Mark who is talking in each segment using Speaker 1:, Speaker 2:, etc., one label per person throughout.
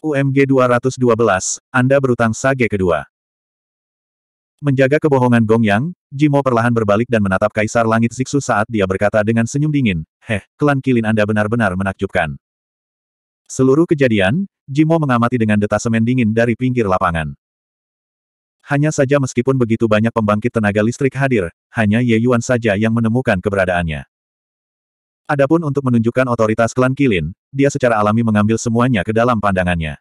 Speaker 1: UMG 212, Anda berutang sage kedua. Menjaga kebohongan Gong Yang, Jimo perlahan berbalik dan menatap Kaisar Langit Ziksu saat dia berkata dengan senyum dingin, Heh, klan kilin Anda benar-benar menakjubkan. Seluruh kejadian, Jimo mengamati dengan detasemen dingin dari pinggir lapangan. Hanya saja meskipun begitu banyak pembangkit tenaga listrik hadir, hanya Ye Yuan saja yang menemukan keberadaannya. Adapun untuk menunjukkan otoritas klan Kilin, dia secara alami mengambil semuanya ke dalam pandangannya.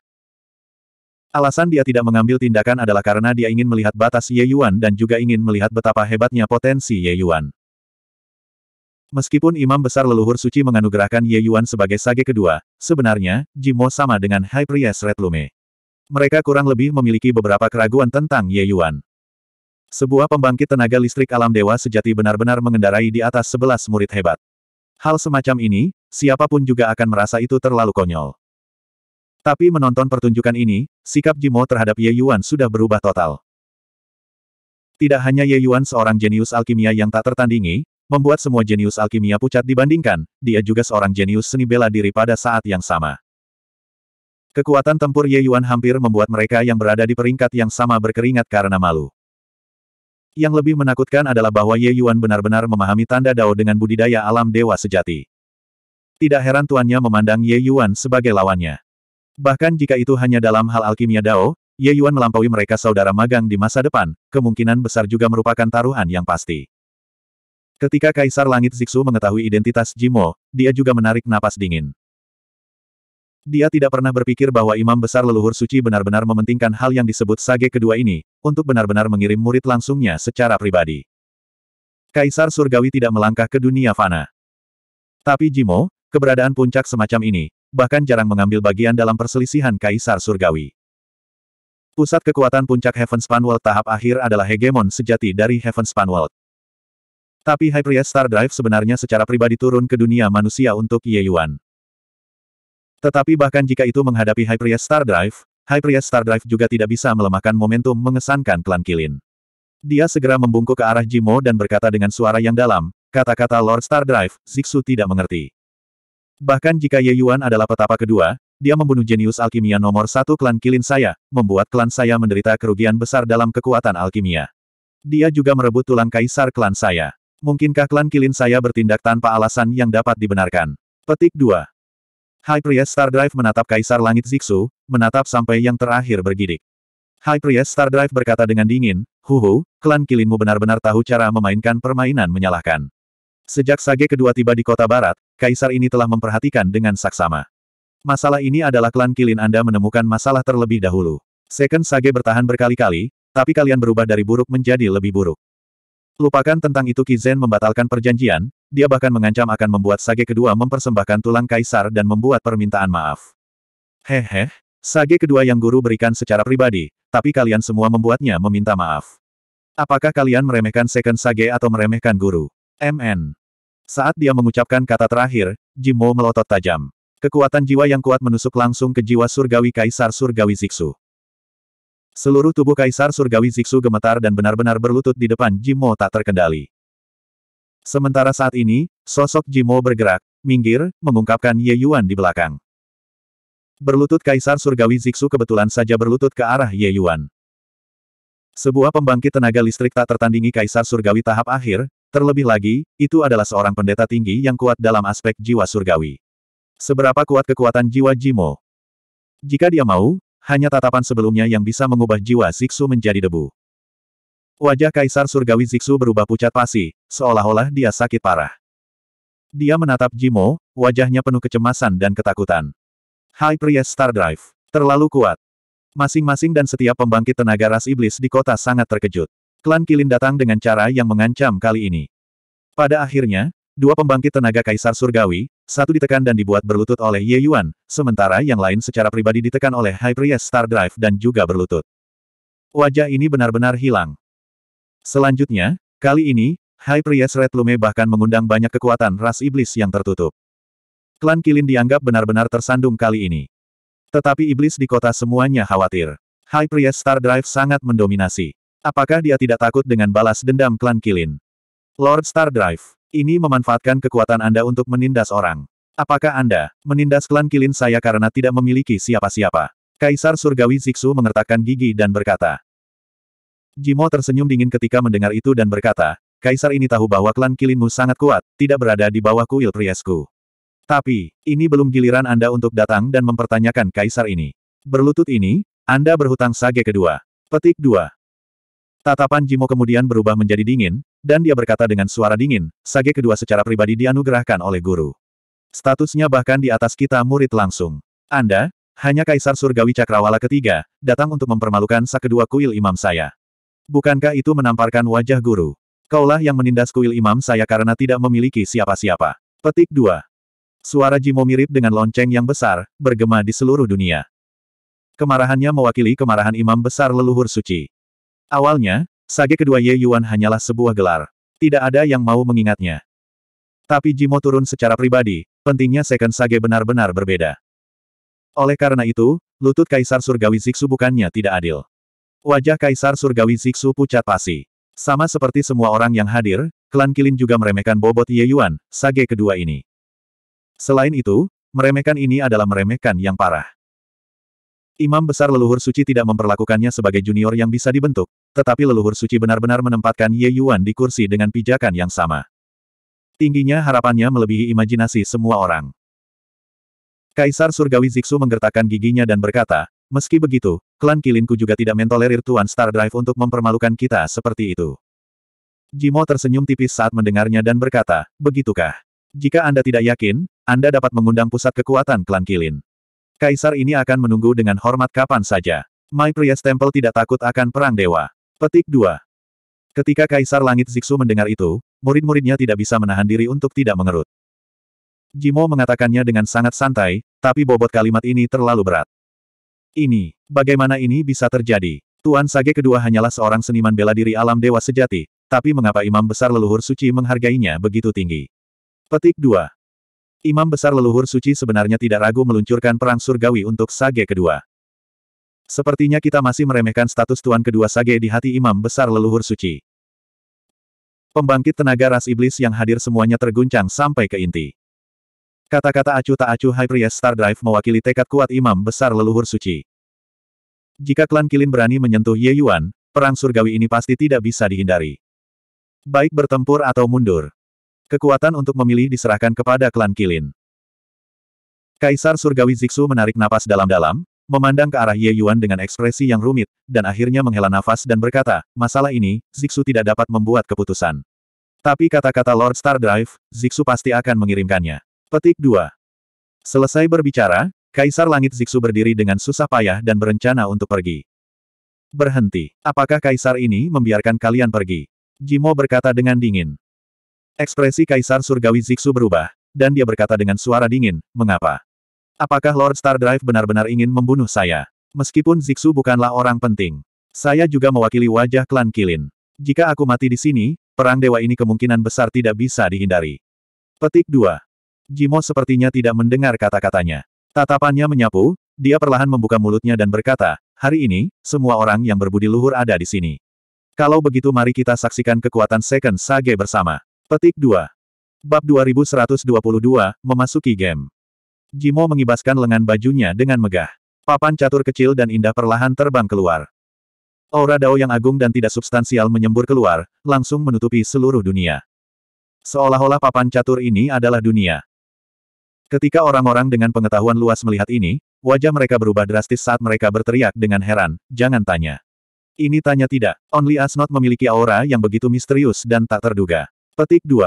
Speaker 1: Alasan dia tidak mengambil tindakan adalah karena dia ingin melihat batas Ye Yuan dan juga ingin melihat betapa hebatnya potensi Ye Yuan. Meskipun Imam Besar Leluhur Suci menganugerahkan Ye Yuan sebagai sage kedua, sebenarnya, Jimo sama dengan High Priest Red Lume. Mereka kurang lebih memiliki beberapa keraguan tentang Ye Yuan. Sebuah pembangkit tenaga listrik alam dewa sejati benar-benar mengendarai di atas sebelas murid hebat. Hal semacam ini, siapapun juga akan merasa itu terlalu konyol. Tapi menonton pertunjukan ini, sikap Jimo terhadap Ye Yuan sudah berubah total. Tidak hanya Ye Yuan seorang jenius alkimia yang tak tertandingi, membuat semua jenius alkimia pucat dibandingkan, dia juga seorang jenius seni bela diri pada saat yang sama. Kekuatan tempur Ye Yuan hampir membuat mereka yang berada di peringkat yang sama berkeringat karena malu. Yang lebih menakutkan adalah bahwa Ye Yuan benar-benar memahami tanda Dao dengan budidaya alam dewa sejati. Tidak heran tuannya memandang Ye Yuan sebagai lawannya. Bahkan jika itu hanya dalam hal alkimia Dao, Ye Yuan melampaui mereka saudara magang di masa depan, kemungkinan besar juga merupakan taruhan yang pasti. Ketika Kaisar Langit Zixu mengetahui identitas Jimo, dia juga menarik napas dingin. Dia tidak pernah berpikir bahwa imam besar leluhur suci benar-benar mementingkan hal yang disebut sage kedua ini, untuk benar-benar mengirim murid langsungnya secara pribadi. Kaisar Surgawi tidak melangkah ke dunia fana. Tapi Jimo, keberadaan puncak semacam ini, bahkan jarang mengambil bagian dalam perselisihan Kaisar Surgawi. Pusat kekuatan puncak Heavenspan World tahap akhir adalah hegemon sejati dari Heavenspan World. Tapi Hyperia Star Drive sebenarnya secara pribadi turun ke dunia manusia untuk Ye Yuan. Tetapi bahkan jika itu menghadapi Hyperia Star Drive, Hyperia Star Drive juga tidak bisa melemahkan momentum mengesankan klan Kilin. Dia segera membungkuk ke arah Jimo dan berkata dengan suara yang dalam, kata-kata Lord Star Drive, Zixu tidak mengerti. Bahkan jika Ye Yuan adalah petapa kedua, dia membunuh jenius alkimia nomor satu klan Kilin saya, membuat klan saya menderita kerugian besar dalam kekuatan alkimia. Dia juga merebut tulang kaisar klan saya. Mungkinkah klan Kilin saya bertindak tanpa alasan yang dapat dibenarkan? Petik 2. High Priest Star Drive menatap Kaisar Langit Zixu, menatap sampai yang terakhir bergidik. High Priest Star Drive berkata dengan dingin, Huhu, klan kilinmu benar-benar tahu cara memainkan permainan menyalahkan. Sejak Sage kedua tiba di kota barat, Kaisar ini telah memperhatikan dengan saksama. Masalah ini adalah klan kilin Anda menemukan masalah terlebih dahulu. Second Sage bertahan berkali-kali, tapi kalian berubah dari buruk menjadi lebih buruk. Lupakan tentang itu Kizen membatalkan perjanjian, dia bahkan mengancam akan membuat Sage kedua mempersembahkan tulang kaisar dan membuat permintaan maaf. Hehe, Sage kedua yang guru berikan secara pribadi, tapi kalian semua membuatnya meminta maaf. Apakah kalian meremehkan second Sage atau meremehkan guru? MN. Saat dia mengucapkan kata terakhir, Jimo melotot tajam. Kekuatan jiwa yang kuat menusuk langsung ke jiwa surgawi Kaisar Surgawi Ziksu. Seluruh tubuh Kaisar Surgawi Ziksu gemetar dan benar-benar berlutut di depan Jimo tak terkendali. Sementara saat ini, sosok Jimo bergerak, minggir, mengungkapkan Ye Yuan di belakang. Berlutut Kaisar Surgawi Ziksu kebetulan saja berlutut ke arah Ye Yuan. Sebuah pembangkit tenaga listrik tak tertandingi Kaisar Surgawi tahap akhir, terlebih lagi, itu adalah seorang pendeta tinggi yang kuat dalam aspek jiwa surgawi. Seberapa kuat kekuatan jiwa Jimo? Jika dia mau, hanya tatapan sebelumnya yang bisa mengubah jiwa Ziksu menjadi debu. Wajah Kaisar Surgawi Ziksu berubah pucat pasi, seolah-olah dia sakit parah. Dia menatap Jimo, wajahnya penuh kecemasan dan ketakutan. High Priest Star Drive. Terlalu kuat. Masing-masing dan setiap pembangkit tenaga ras iblis di kota sangat terkejut. Klan Kilin datang dengan cara yang mengancam kali ini. Pada akhirnya, dua pembangkit tenaga Kaisar Surgawi, satu ditekan dan dibuat berlutut oleh Ye Yuan, sementara yang lain secara pribadi ditekan oleh High Priest Star Drive dan juga berlutut. Wajah ini benar-benar hilang. Selanjutnya, kali ini, High Priest Red Lume bahkan mengundang banyak kekuatan ras iblis yang tertutup. Klan Kilin dianggap benar-benar tersandung kali ini. Tetapi iblis di kota semuanya khawatir. High Priest Star Drive sangat mendominasi. Apakah dia tidak takut dengan balas dendam klan Kilin? Lord Star Drive, ini memanfaatkan kekuatan Anda untuk menindas orang. Apakah Anda menindas klan Kilin saya karena tidak memiliki siapa-siapa? Kaisar Surgawi Ziksu mengertakkan gigi dan berkata, Jimo tersenyum dingin ketika mendengar itu dan berkata, Kaisar ini tahu bahwa klan kilinmu sangat kuat, tidak berada di bawah kuil priesku. Tapi, ini belum giliran Anda untuk datang dan mempertanyakan Kaisar ini. Berlutut ini, Anda berhutang sage kedua. Petik 2. Tatapan Jimo kemudian berubah menjadi dingin, dan dia berkata dengan suara dingin, sage kedua secara pribadi dianugerahkan oleh guru. Statusnya bahkan di atas kita murid langsung. Anda, hanya Kaisar Surgawi Cakrawala ketiga, datang untuk mempermalukan sak kedua kuil imam saya. Bukankah itu menamparkan wajah guru? Kaulah yang menindas kuil imam saya karena tidak memiliki siapa-siapa. Petik 2. Suara Jimo mirip dengan lonceng yang besar, bergema di seluruh dunia. Kemarahannya mewakili kemarahan imam besar leluhur suci. Awalnya, sage kedua Ye Yuan hanyalah sebuah gelar. Tidak ada yang mau mengingatnya. Tapi Jimo turun secara pribadi, pentingnya second sage benar-benar berbeda. Oleh karena itu, lutut kaisar surgawi Ziksu bukannya tidak adil. Wajah Kaisar Surgawi Ziksu pucat pasi. Sama seperti semua orang yang hadir, klan Kilin juga meremehkan bobot Ye Yuan, sage kedua ini. Selain itu, meremehkan ini adalah meremehkan yang parah. Imam Besar Leluhur Suci tidak memperlakukannya sebagai junior yang bisa dibentuk, tetapi Leluhur Suci benar-benar menempatkan Ye Yuan di kursi dengan pijakan yang sama. Tingginya harapannya melebihi imajinasi semua orang. Kaisar Surgawi Ziksu menggertakkan giginya dan berkata, Meski begitu, klan Kilinku juga tidak mentolerir Tuan Star Drive untuk mempermalukan kita seperti itu. Jimo tersenyum tipis saat mendengarnya dan berkata, begitukah? Jika Anda tidak yakin, Anda dapat mengundang pusat kekuatan klan Kilin. Kaisar ini akan menunggu dengan hormat kapan saja. My Priest Temple tidak takut akan perang dewa. Petik 2. Ketika Kaisar Langit Ziksu mendengar itu, murid-muridnya tidak bisa menahan diri untuk tidak mengerut. Jimo mengatakannya dengan sangat santai, tapi bobot kalimat ini terlalu berat. Ini, bagaimana ini bisa terjadi? Tuan Sage kedua hanyalah seorang seniman bela diri alam dewa sejati, tapi mengapa imam besar leluhur suci menghargainya begitu tinggi? Petik 2. Imam besar leluhur suci sebenarnya tidak ragu meluncurkan perang surgawi untuk Sage kedua. Sepertinya kita masih meremehkan status tuan kedua Sage di hati imam besar leluhur suci. Pembangkit tenaga ras iblis yang hadir semuanya terguncang sampai ke inti. Kata-kata acuh tak acuh Priest Star Drive mewakili tekad kuat imam besar leluhur suci. Jika klan Kilin berani menyentuh Ye Yuan, perang surgawi ini pasti tidak bisa dihindari. Baik bertempur atau mundur. Kekuatan untuk memilih diserahkan kepada klan Kilin. Kaisar Surgawi Zixu menarik napas dalam-dalam, memandang ke arah Ye Yuan dengan ekspresi yang rumit, dan akhirnya menghela nafas dan berkata, masalah ini, Zixu tidak dapat membuat keputusan. Tapi kata-kata Lord Star Drive, Zixu pasti akan mengirimkannya. Petik 2. Selesai berbicara, Kaisar Langit Ziksu berdiri dengan susah payah dan berencana untuk pergi. Berhenti. Apakah Kaisar ini membiarkan kalian pergi? Jimo berkata dengan dingin. Ekspresi Kaisar Surgawi Ziksu berubah, dan dia berkata dengan suara dingin, mengapa? Apakah Lord Star Drive benar-benar ingin membunuh saya? Meskipun Ziksu bukanlah orang penting. Saya juga mewakili wajah klan Kilin. Jika aku mati di sini, perang dewa ini kemungkinan besar tidak bisa dihindari. Petik 2. Jimo sepertinya tidak mendengar kata-katanya. Tatapannya menyapu, dia perlahan membuka mulutnya dan berkata, hari ini, semua orang yang berbudi luhur ada di sini. Kalau begitu mari kita saksikan kekuatan Second Sage bersama. Petik 2. Bab 2122, memasuki game. Jimo mengibaskan lengan bajunya dengan megah. Papan catur kecil dan indah perlahan terbang keluar. Aura dao yang agung dan tidak substansial menyembur keluar, langsung menutupi seluruh dunia. Seolah-olah papan catur ini adalah dunia. Ketika orang-orang dengan pengetahuan luas melihat ini, wajah mereka berubah drastis saat mereka berteriak dengan heran, jangan tanya. Ini tanya tidak, Only Asnot memiliki aura yang begitu misterius dan tak terduga. Petik 2.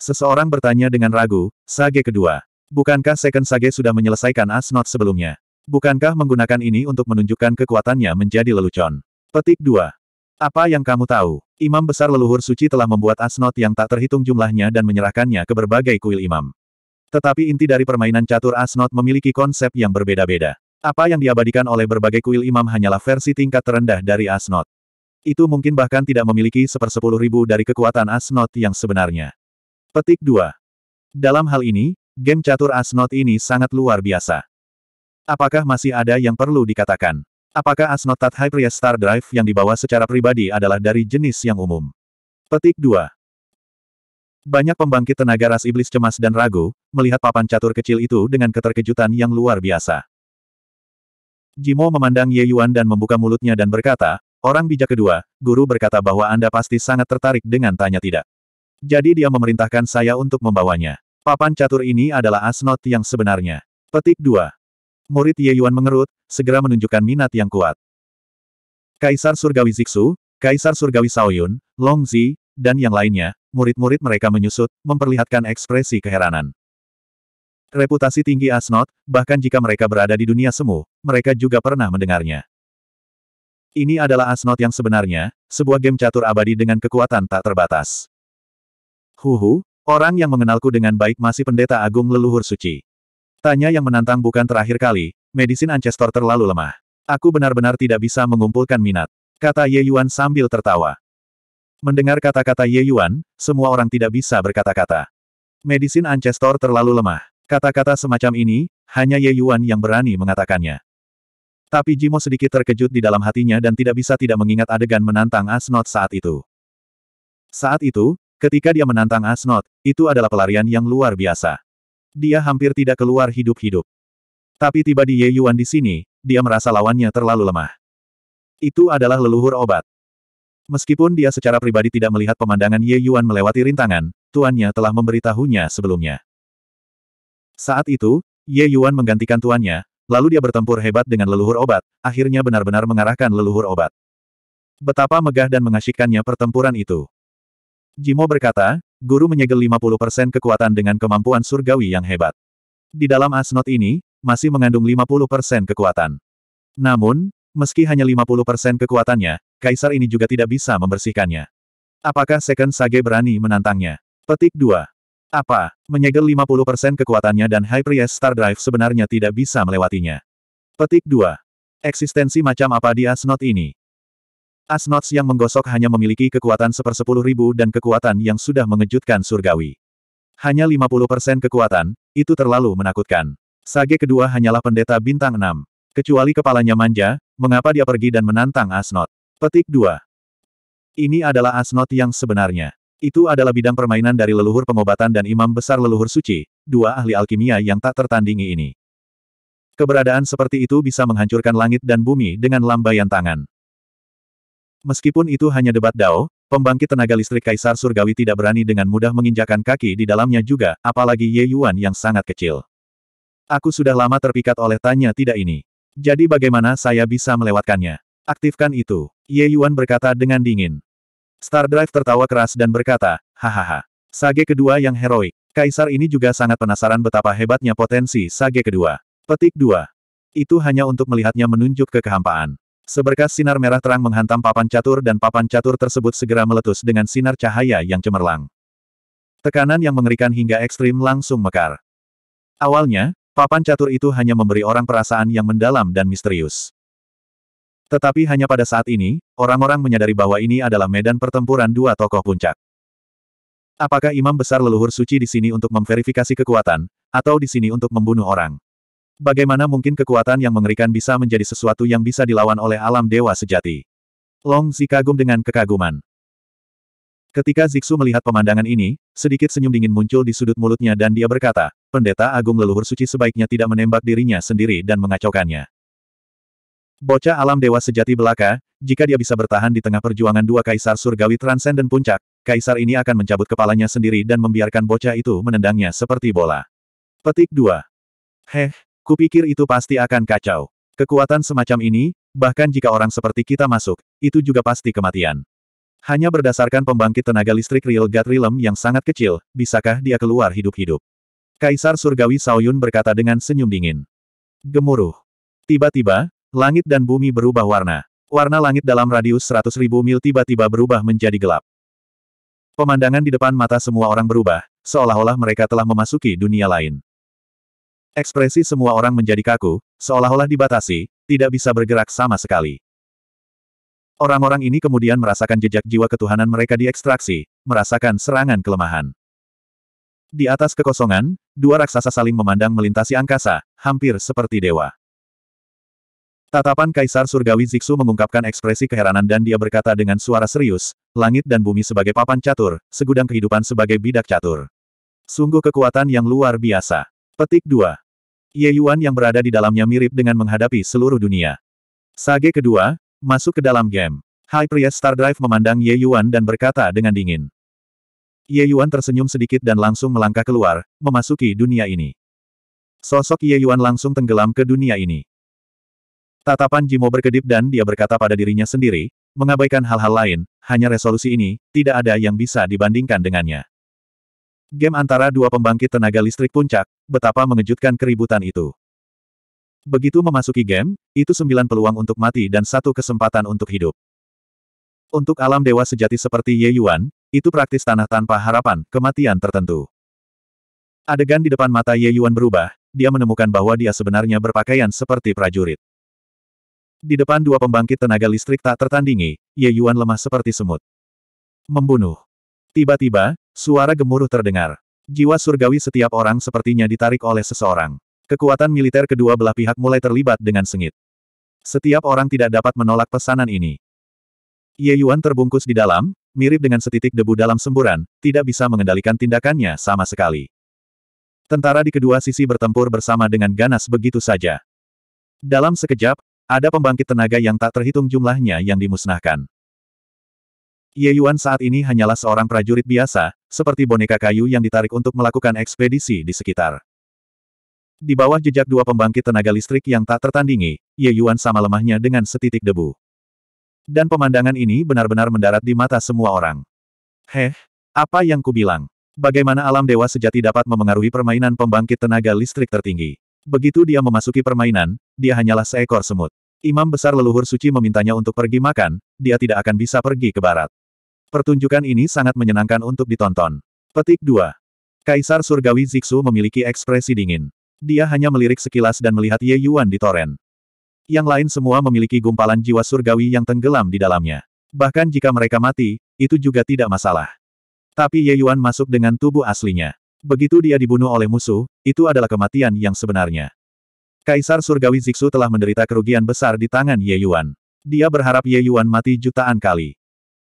Speaker 1: Seseorang bertanya dengan ragu, Sage kedua. Bukankah Second Sage sudah menyelesaikan Asnot sebelumnya? Bukankah menggunakan ini untuk menunjukkan kekuatannya menjadi lelucon? Petik 2. Apa yang kamu tahu? Imam besar leluhur suci telah membuat Asnot yang tak terhitung jumlahnya dan menyerahkannya ke berbagai kuil imam. Tetapi inti dari permainan catur Asnot memiliki konsep yang berbeda-beda. Apa yang diabadikan oleh berbagai kuil imam hanyalah versi tingkat terendah dari Asnot. Itu mungkin bahkan tidak memiliki sepersepuluh ribu dari kekuatan Asnot yang sebenarnya. Petik 2. Dalam hal ini, game catur Asnot ini sangat luar biasa. Apakah masih ada yang perlu dikatakan? Apakah Asnot Tathai Priya Star Drive yang dibawa secara pribadi adalah dari jenis yang umum? Petik 2. Banyak pembangkit tenaga ras iblis cemas dan ragu, melihat papan catur kecil itu dengan keterkejutan yang luar biasa. Jimo memandang Ye Yuan dan membuka mulutnya dan berkata, Orang bijak kedua, guru berkata bahwa Anda pasti sangat tertarik dengan tanya tidak. Jadi dia memerintahkan saya untuk membawanya. Papan catur ini adalah asnot yang sebenarnya. Petik 2. Murid Ye Yuan mengerut, segera menunjukkan minat yang kuat. Kaisar Surgawi Ziksu, Kaisar Surgawi Saoyun, Longzi, dan yang lainnya, murid-murid mereka menyusut, memperlihatkan ekspresi keheranan. Reputasi tinggi Asnot, bahkan jika mereka berada di dunia semu, mereka juga pernah mendengarnya. Ini adalah Asnot yang sebenarnya, sebuah game catur abadi dengan kekuatan tak terbatas. Huhu, orang yang mengenalku dengan baik masih pendeta agung leluhur suci. Tanya yang menantang bukan terakhir kali, medisin Ancestor terlalu lemah. Aku benar-benar tidak bisa mengumpulkan minat, kata Ye Yuan sambil tertawa. Mendengar kata-kata Ye Yuan, semua orang tidak bisa berkata-kata. Medisin Ancestor terlalu lemah. Kata-kata semacam ini, hanya Ye Yuan yang berani mengatakannya. Tapi Jimo sedikit terkejut di dalam hatinya dan tidak bisa tidak mengingat adegan menantang Asnot saat itu. Saat itu, ketika dia menantang Asnot, itu adalah pelarian yang luar biasa. Dia hampir tidak keluar hidup-hidup. Tapi tiba di Ye Yuan di sini, dia merasa lawannya terlalu lemah. Itu adalah leluhur obat. Meskipun dia secara pribadi tidak melihat pemandangan Ye Yuan melewati rintangan, tuannya telah memberitahunya sebelumnya. Saat itu, Ye Yuan menggantikan tuannya, lalu dia bertempur hebat dengan leluhur obat, akhirnya benar-benar mengarahkan leluhur obat. Betapa megah dan mengasyikkannya pertempuran itu. Jimo berkata, guru menyegel 50% kekuatan dengan kemampuan surgawi yang hebat. Di dalam asnot ini, masih mengandung 50% kekuatan. Namun, meski hanya 50% kekuatannya, kaisar ini juga tidak bisa membersihkannya. Apakah Second Sage berani menantangnya? Petik 2. Apa, menyegel 50% kekuatannya dan High Priest Star Drive sebenarnya tidak bisa melewatinya. Petik 2. Eksistensi macam apa di Asnot ini? Asnots yang menggosok hanya memiliki kekuatan sepersepuluh ribu dan kekuatan yang sudah mengejutkan surgawi. Hanya 50% kekuatan, itu terlalu menakutkan. Sage kedua hanyalah pendeta bintang 6. Kecuali kepalanya manja, mengapa dia pergi dan menantang Asnot? Petik 2. Ini adalah asnot yang sebenarnya. Itu adalah bidang permainan dari leluhur pengobatan dan imam besar leluhur suci, dua ahli alkimia yang tak tertandingi ini. Keberadaan seperti itu bisa menghancurkan langit dan bumi dengan lambaian tangan. Meskipun itu hanya debat dao, pembangkit tenaga listrik Kaisar Surgawi tidak berani dengan mudah menginjakan kaki di dalamnya juga, apalagi Ye Yuan yang sangat kecil. Aku sudah lama terpikat oleh tanya tidak ini. Jadi bagaimana saya bisa melewatkannya? Aktifkan itu. Ye Yuan berkata dengan dingin. Star Drive tertawa keras dan berkata, hahaha. Sage kedua yang heroik. Kaisar ini juga sangat penasaran betapa hebatnya potensi Sage kedua. Petik 2. Itu hanya untuk melihatnya menunjuk ke kehampaan. Seberkas sinar merah terang menghantam papan catur dan papan catur tersebut segera meletus dengan sinar cahaya yang cemerlang. Tekanan yang mengerikan hingga ekstrim langsung mekar. Awalnya, papan catur itu hanya memberi orang perasaan yang mendalam dan misterius. Tetapi hanya pada saat ini, orang-orang menyadari bahwa ini adalah medan pertempuran dua tokoh puncak. Apakah imam besar leluhur suci di sini untuk memverifikasi kekuatan, atau di sini untuk membunuh orang? Bagaimana mungkin kekuatan yang mengerikan bisa menjadi sesuatu yang bisa dilawan oleh alam dewa sejati? Long Zi kagum dengan kekaguman. Ketika Ziksu melihat pemandangan ini, sedikit senyum dingin muncul di sudut mulutnya dan dia berkata, pendeta agung leluhur suci sebaiknya tidak menembak dirinya sendiri dan mengacaukannya. Bocah alam dewa sejati belaka, jika dia bisa bertahan di tengah perjuangan dua kaisar surgawi transenden puncak, kaisar ini akan mencabut kepalanya sendiri dan membiarkan bocah itu menendangnya seperti bola. Petik 2. Heh, kupikir itu pasti akan kacau. Kekuatan semacam ini, bahkan jika orang seperti kita masuk, itu juga pasti kematian. Hanya berdasarkan pembangkit tenaga listrik Real God Realm yang sangat kecil, bisakah dia keluar hidup-hidup? Kaisar Surgawi Saoyun berkata dengan senyum dingin. Gemuruh. Tiba-tiba, Langit dan bumi berubah warna. Warna langit dalam radius 100.000 mil tiba-tiba berubah menjadi gelap. Pemandangan di depan mata semua orang berubah, seolah-olah mereka telah memasuki dunia lain. Ekspresi semua orang menjadi kaku, seolah-olah dibatasi, tidak bisa bergerak sama sekali. Orang-orang ini kemudian merasakan jejak jiwa ketuhanan mereka diekstraksi, merasakan serangan kelemahan. Di atas kekosongan, dua raksasa saling memandang melintasi angkasa, hampir seperti dewa. Tatapan Kaisar Surgawi Ziksu mengungkapkan ekspresi keheranan dan dia berkata dengan suara serius, langit dan bumi sebagai papan catur, segudang kehidupan sebagai bidak catur. Sungguh kekuatan yang luar biasa. Petik 2. Ye Yuan yang berada di dalamnya mirip dengan menghadapi seluruh dunia. Sage kedua, masuk ke dalam game. High Priest Star Drive memandang Ye Yuan dan berkata dengan dingin. Ye Yuan tersenyum sedikit dan langsung melangkah keluar, memasuki dunia ini. Sosok Ye Yuan langsung tenggelam ke dunia ini. Tatapan Jimo berkedip dan dia berkata pada dirinya sendiri, mengabaikan hal-hal lain, hanya resolusi ini, tidak ada yang bisa dibandingkan dengannya. Game antara dua pembangkit tenaga listrik puncak, betapa mengejutkan keributan itu. Begitu memasuki game, itu sembilan peluang untuk mati dan satu kesempatan untuk hidup. Untuk alam dewa sejati seperti Ye Yuan, itu praktis tanah tanpa harapan, kematian tertentu. Adegan di depan mata Ye Yuan berubah, dia menemukan bahwa dia sebenarnya berpakaian seperti prajurit. Di depan dua pembangkit tenaga listrik tak tertandingi, Ye Yuan lemah seperti semut. Membunuh. Tiba-tiba, suara gemuruh terdengar. Jiwa surgawi setiap orang sepertinya ditarik oleh seseorang. Kekuatan militer kedua belah pihak mulai terlibat dengan sengit. Setiap orang tidak dapat menolak pesanan ini. Ye Yuan terbungkus di dalam, mirip dengan setitik debu dalam semburan, tidak bisa mengendalikan tindakannya sama sekali. Tentara di kedua sisi bertempur bersama dengan ganas begitu saja. Dalam sekejap, ada pembangkit tenaga yang tak terhitung jumlahnya yang dimusnahkan. Ye Yuan saat ini hanyalah seorang prajurit biasa, seperti boneka kayu yang ditarik untuk melakukan ekspedisi di sekitar. Di bawah jejak dua pembangkit tenaga listrik yang tak tertandingi, Ye Yuan sama lemahnya dengan setitik debu. Dan pemandangan ini benar-benar mendarat di mata semua orang. Heh, apa yang kubilang? Bagaimana alam dewa sejati dapat memengaruhi permainan pembangkit tenaga listrik tertinggi? Begitu dia memasuki permainan, dia hanyalah seekor semut. Imam besar leluhur suci memintanya untuk pergi makan, dia tidak akan bisa pergi ke barat. Pertunjukan ini sangat menyenangkan untuk ditonton. Petik 2. Kaisar Surgawi Ziksu memiliki ekspresi dingin. Dia hanya melirik sekilas dan melihat Ye Yuan di toren. Yang lain semua memiliki gumpalan jiwa surgawi yang tenggelam di dalamnya. Bahkan jika mereka mati, itu juga tidak masalah. Tapi Ye Yuan masuk dengan tubuh aslinya. Begitu dia dibunuh oleh musuh, itu adalah kematian yang sebenarnya. Kaisar Surgawi Zixu telah menderita kerugian besar di tangan Ye Yuan. Dia berharap Ye Yuan mati jutaan kali.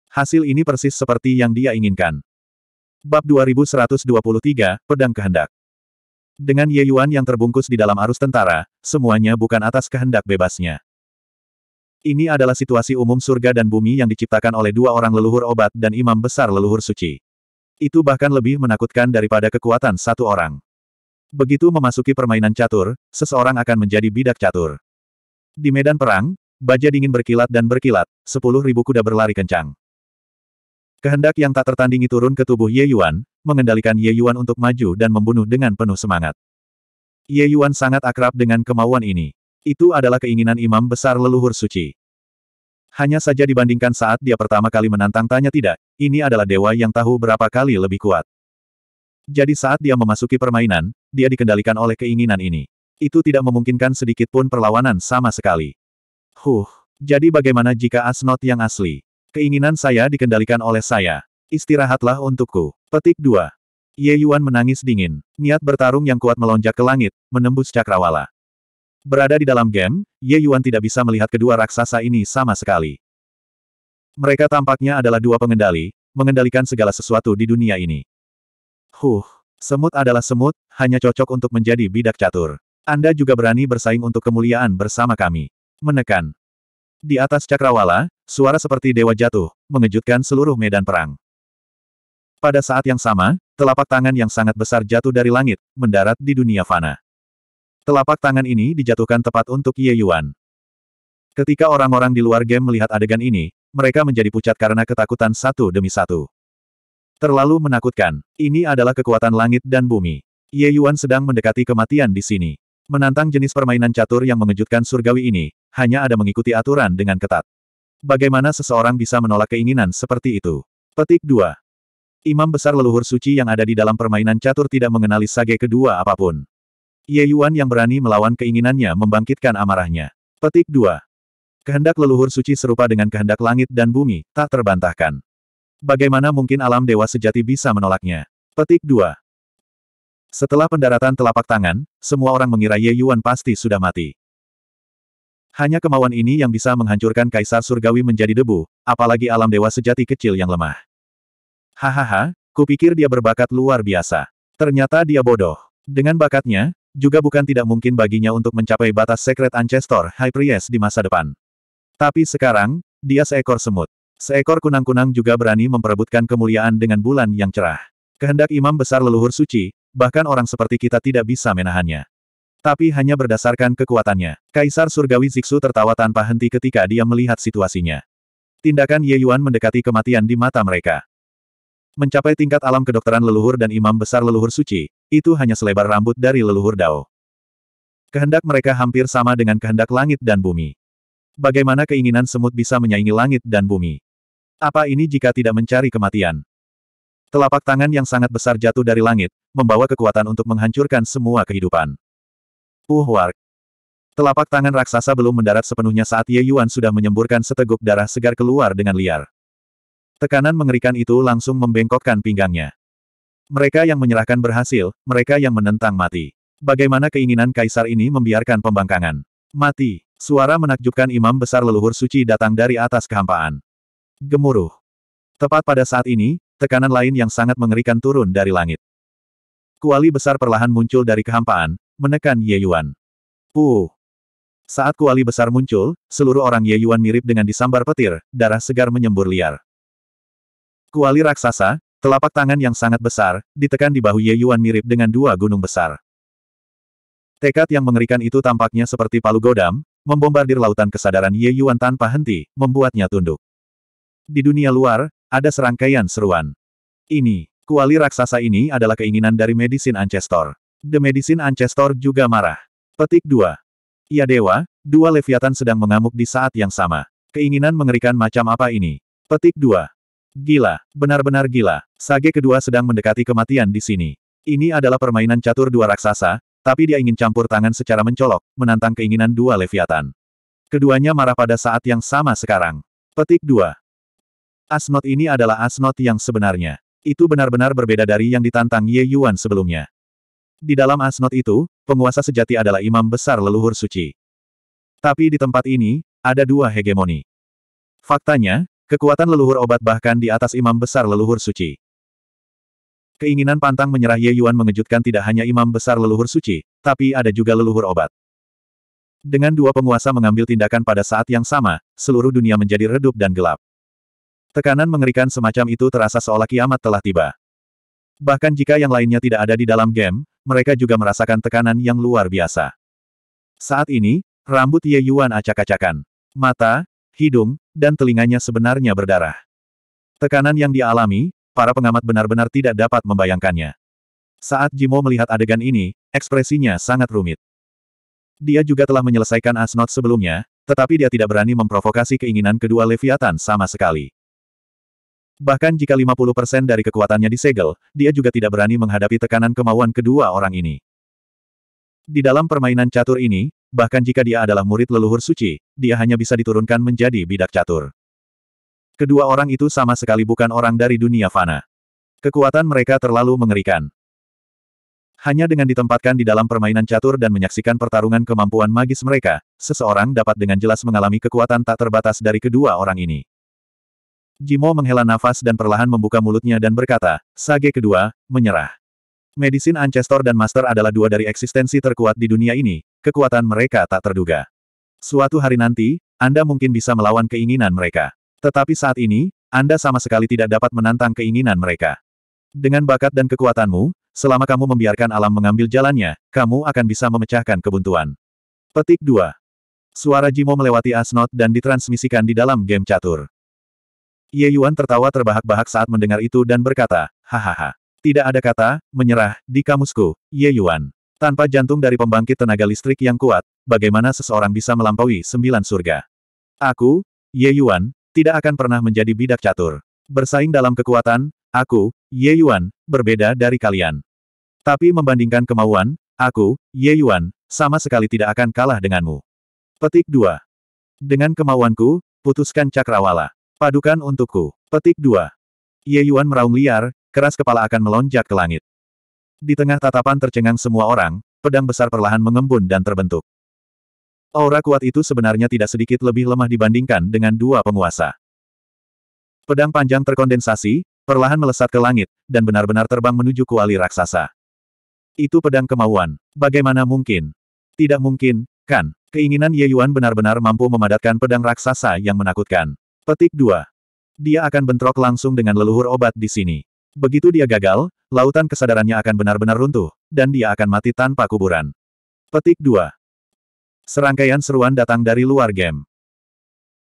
Speaker 1: Hasil ini persis seperti yang dia inginkan. Bab 2123, Pedang Kehendak Dengan Ye Yuan yang terbungkus di dalam arus tentara, semuanya bukan atas kehendak bebasnya. Ini adalah situasi umum surga dan bumi yang diciptakan oleh dua orang leluhur obat dan imam besar leluhur suci. Itu bahkan lebih menakutkan daripada kekuatan satu orang. Begitu memasuki permainan catur, seseorang akan menjadi bidak catur. Di medan perang, baja dingin berkilat dan berkilat, sepuluh ribu kuda berlari kencang. Kehendak yang tak tertandingi turun ke tubuh Ye Yuan, mengendalikan Ye Yuan untuk maju dan membunuh dengan penuh semangat. Ye Yuan sangat akrab dengan kemauan ini. Itu adalah keinginan imam besar leluhur suci. Hanya saja dibandingkan saat dia pertama kali menantang tanya tidak, ini adalah dewa yang tahu berapa kali lebih kuat. Jadi saat dia memasuki permainan, dia dikendalikan oleh keinginan ini. Itu tidak memungkinkan sedikit pun perlawanan sama sekali. Huh, jadi bagaimana jika Asnot yang asli? Keinginan saya dikendalikan oleh saya. Istirahatlah untukku. Petik 2. Ye Yuan menangis dingin. Niat bertarung yang kuat melonjak ke langit, menembus cakrawala. Berada di dalam game, Ye Yuan tidak bisa melihat kedua raksasa ini sama sekali. Mereka tampaknya adalah dua pengendali, mengendalikan segala sesuatu di dunia ini. Huh, semut adalah semut, hanya cocok untuk menjadi bidak catur. Anda juga berani bersaing untuk kemuliaan bersama kami. Menekan. Di atas cakrawala, suara seperti dewa jatuh, mengejutkan seluruh medan perang. Pada saat yang sama, telapak tangan yang sangat besar jatuh dari langit, mendarat di dunia fana. Telapak tangan ini dijatuhkan tepat untuk Ye Yuan. Ketika orang-orang di luar game melihat adegan ini, mereka menjadi pucat karena ketakutan satu demi satu. Terlalu menakutkan, ini adalah kekuatan langit dan bumi. Ye Yuan sedang mendekati kematian di sini. Menantang jenis permainan catur yang mengejutkan surgawi ini, hanya ada mengikuti aturan dengan ketat. Bagaimana seseorang bisa menolak keinginan seperti itu? Petik 2. Imam besar leluhur suci yang ada di dalam permainan catur tidak mengenali sage kedua apapun. Ye Yuan yang berani melawan keinginannya membangkitkan amarahnya. Petik 2. Kehendak leluhur suci serupa dengan kehendak langit dan bumi, tak terbantahkan. Bagaimana mungkin alam dewa sejati bisa menolaknya? Petik 2. Setelah pendaratan telapak tangan, semua orang mengira Ye Yuan pasti sudah mati. Hanya kemauan ini yang bisa menghancurkan kaisar surgawi menjadi debu, apalagi alam dewa sejati kecil yang lemah. Hahaha, kupikir dia berbakat luar biasa. Ternyata dia bodoh. Dengan bakatnya, juga bukan tidak mungkin baginya untuk mencapai batas sekret Ancestor High Priest di masa depan. Tapi sekarang, dia seekor semut. Seekor kunang-kunang juga berani memperebutkan kemuliaan dengan bulan yang cerah. Kehendak imam besar leluhur suci, bahkan orang seperti kita tidak bisa menahannya. Tapi hanya berdasarkan kekuatannya. Kaisar Surgawi Ziksu tertawa tanpa henti ketika dia melihat situasinya. Tindakan Ye Yuan mendekati kematian di mata mereka. Mencapai tingkat alam kedokteran leluhur dan imam besar leluhur suci, itu hanya selebar rambut dari leluhur Dao. Kehendak mereka hampir sama dengan kehendak langit dan bumi. Bagaimana keinginan semut bisa menyaingi langit dan bumi? Apa ini jika tidak mencari kematian? Telapak tangan yang sangat besar jatuh dari langit, membawa kekuatan untuk menghancurkan semua kehidupan. Uh, Uhwark. Telapak tangan raksasa belum mendarat sepenuhnya saat Ye Yuan sudah menyemburkan seteguk darah segar keluar dengan liar. Tekanan mengerikan itu langsung membengkokkan pinggangnya. Mereka yang menyerahkan berhasil, mereka yang menentang mati. Bagaimana keinginan kaisar ini membiarkan pembangkangan? Mati. Suara menakjubkan imam besar leluhur suci datang dari atas kehampaan. Gemuruh. Tepat pada saat ini, tekanan lain yang sangat mengerikan turun dari langit. Kuali besar perlahan muncul dari kehampaan, menekan Ye Yuan. Puh. Saat kuali besar muncul, seluruh orang Ye Yuan mirip dengan disambar petir, darah segar menyembur liar. Kuali raksasa, telapak tangan yang sangat besar, ditekan di bahu Ye Yuan mirip dengan dua gunung besar. Tekad yang mengerikan itu tampaknya seperti palu godam, membombardir lautan kesadaran Ye Yuan tanpa henti, membuatnya tunduk. Di dunia luar, ada serangkaian seruan. Ini, kuali raksasa ini adalah keinginan dari Medicine Ancestor. The Medicine Ancestor juga marah. Petik 2. Ya Dewa, dua Leviathan sedang mengamuk di saat yang sama. Keinginan mengerikan macam apa ini? Petik 2. Gila, benar-benar gila. Sage kedua sedang mendekati kematian di sini. Ini adalah permainan catur dua raksasa, tapi dia ingin campur tangan secara mencolok, menantang keinginan dua Leviathan. Keduanya marah pada saat yang sama sekarang. Petik 2. Asnot ini adalah Asnot yang sebenarnya. Itu benar-benar berbeda dari yang ditantang Ye Yuan sebelumnya. Di dalam Asnot itu, penguasa sejati adalah imam besar leluhur suci. Tapi di tempat ini, ada dua hegemoni. Faktanya, kekuatan leluhur obat bahkan di atas imam besar leluhur suci. Keinginan pantang menyerah Ye Yuan mengejutkan tidak hanya imam besar leluhur suci, tapi ada juga leluhur obat. Dengan dua penguasa mengambil tindakan pada saat yang sama, seluruh dunia menjadi redup dan gelap. Tekanan mengerikan semacam itu terasa seolah kiamat telah tiba. Bahkan jika yang lainnya tidak ada di dalam game, mereka juga merasakan tekanan yang luar biasa. Saat ini, rambut Ye Yuan acak-acakan. Mata, hidung, dan telinganya sebenarnya berdarah. Tekanan yang dialami, para pengamat benar-benar tidak dapat membayangkannya. Saat Jimo melihat adegan ini, ekspresinya sangat rumit. Dia juga telah menyelesaikan Asnot sebelumnya, tetapi dia tidak berani memprovokasi keinginan kedua Leviathan sama sekali. Bahkan jika 50% dari kekuatannya disegel, dia juga tidak berani menghadapi tekanan kemauan kedua orang ini. Di dalam permainan catur ini, bahkan jika dia adalah murid leluhur suci, dia hanya bisa diturunkan menjadi bidak catur. Kedua orang itu sama sekali bukan orang dari dunia fana. Kekuatan mereka terlalu mengerikan. Hanya dengan ditempatkan di dalam permainan catur dan menyaksikan pertarungan kemampuan magis mereka, seseorang dapat dengan jelas mengalami kekuatan tak terbatas dari kedua orang ini. Jimo menghela nafas dan perlahan membuka mulutnya dan berkata, Sage kedua, menyerah. Medisin Ancestor dan Master adalah dua dari eksistensi terkuat di dunia ini, kekuatan mereka tak terduga. Suatu hari nanti, Anda mungkin bisa melawan keinginan mereka. Tetapi saat ini, Anda sama sekali tidak dapat menantang keinginan mereka. Dengan bakat dan kekuatanmu, selama kamu membiarkan alam mengambil jalannya, kamu akan bisa memecahkan kebuntuan. Petik 2. Suara Jimo melewati Asnot dan ditransmisikan di dalam game catur. Ye Yuan tertawa terbahak-bahak saat mendengar itu dan berkata, Hahaha. Tidak ada kata, menyerah, di kamusku, Ye Yuan. Tanpa jantung dari pembangkit tenaga listrik yang kuat, bagaimana seseorang bisa melampaui sembilan surga? Aku, Ye Yuan, tidak akan pernah menjadi bidak catur. Bersaing dalam kekuatan, aku, Ye Yuan, berbeda dari kalian. Tapi membandingkan kemauan, aku, Ye Yuan, sama sekali tidak akan kalah denganmu. Petik 2. Dengan kemauanku, putuskan cakrawala. Padukan untukku. Petik 2. Ye Yuan meraung liar, keras kepala akan melonjak ke langit. Di tengah tatapan tercengang semua orang, pedang besar perlahan mengembun dan terbentuk. Aura kuat itu sebenarnya tidak sedikit lebih lemah dibandingkan dengan dua penguasa. Pedang panjang terkondensasi, perlahan melesat ke langit, dan benar-benar terbang menuju kuali raksasa. Itu pedang kemauan. Bagaimana mungkin? Tidak mungkin, kan? Keinginan Ye Yuan benar-benar mampu memadatkan pedang raksasa yang menakutkan. Petik 2. Dia akan bentrok langsung dengan leluhur obat di sini. Begitu dia gagal, lautan kesadarannya akan benar-benar runtuh, dan dia akan mati tanpa kuburan. Petik 2. Serangkaian seruan datang dari luar game.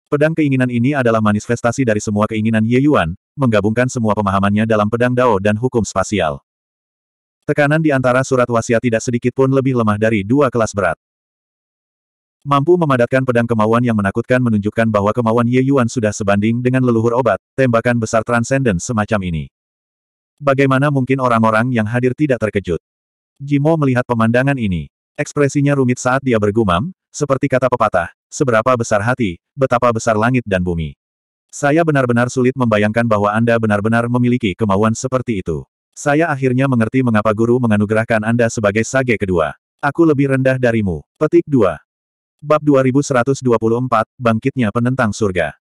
Speaker 1: Pedang keinginan ini adalah manifestasi dari semua keinginan Ye Yuan, menggabungkan semua pemahamannya dalam pedang Dao dan hukum spasial. Tekanan di antara surat wasiat tidak sedikit pun lebih lemah dari dua kelas berat. Mampu memadatkan pedang kemauan yang menakutkan menunjukkan bahwa kemauan Ye Yuan sudah sebanding dengan leluhur obat, tembakan besar transenden semacam ini. Bagaimana mungkin orang-orang yang hadir tidak terkejut? Jimo melihat pemandangan ini. Ekspresinya rumit saat dia bergumam, seperti kata pepatah, seberapa besar hati, betapa besar langit dan bumi. Saya benar-benar sulit membayangkan bahwa Anda benar-benar memiliki kemauan seperti itu. Saya akhirnya mengerti mengapa guru menganugerahkan Anda sebagai sage kedua. Aku lebih rendah darimu. Petik 2. Bab 2124, Bangkitnya Penentang Surga.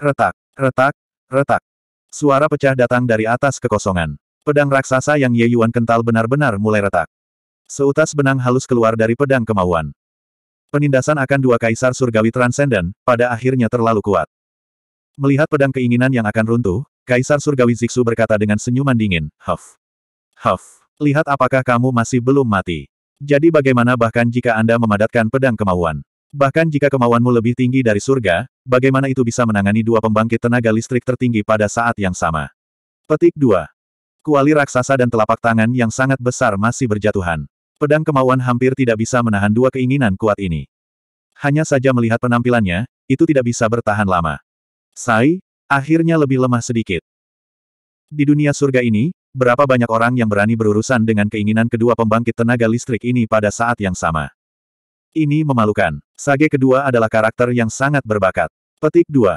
Speaker 1: Retak, retak, retak. Suara pecah datang dari atas kekosongan. Pedang raksasa yang Ye Yuan kental benar-benar mulai retak. Seutas benang halus keluar dari pedang kemauan. Penindasan akan dua kaisar surgawi transenden, pada akhirnya terlalu kuat. Melihat pedang keinginan yang akan runtuh, Kaisar Surgawi Ziksu berkata dengan senyuman dingin, Huff. Huff, lihat apakah kamu masih belum mati. Jadi bagaimana bahkan jika Anda memadatkan pedang kemauan? Bahkan jika kemauanmu lebih tinggi dari surga, bagaimana itu bisa menangani dua pembangkit tenaga listrik tertinggi pada saat yang sama? Petik 2. Kuali raksasa dan telapak tangan yang sangat besar masih berjatuhan. Pedang kemauan hampir tidak bisa menahan dua keinginan kuat ini. Hanya saja melihat penampilannya, itu tidak bisa bertahan lama. Sai, akhirnya lebih lemah sedikit. Di dunia surga ini, berapa banyak orang yang berani berurusan dengan keinginan kedua pembangkit tenaga listrik ini pada saat yang sama. Ini memalukan. Sage kedua adalah karakter yang sangat berbakat. Petik 2.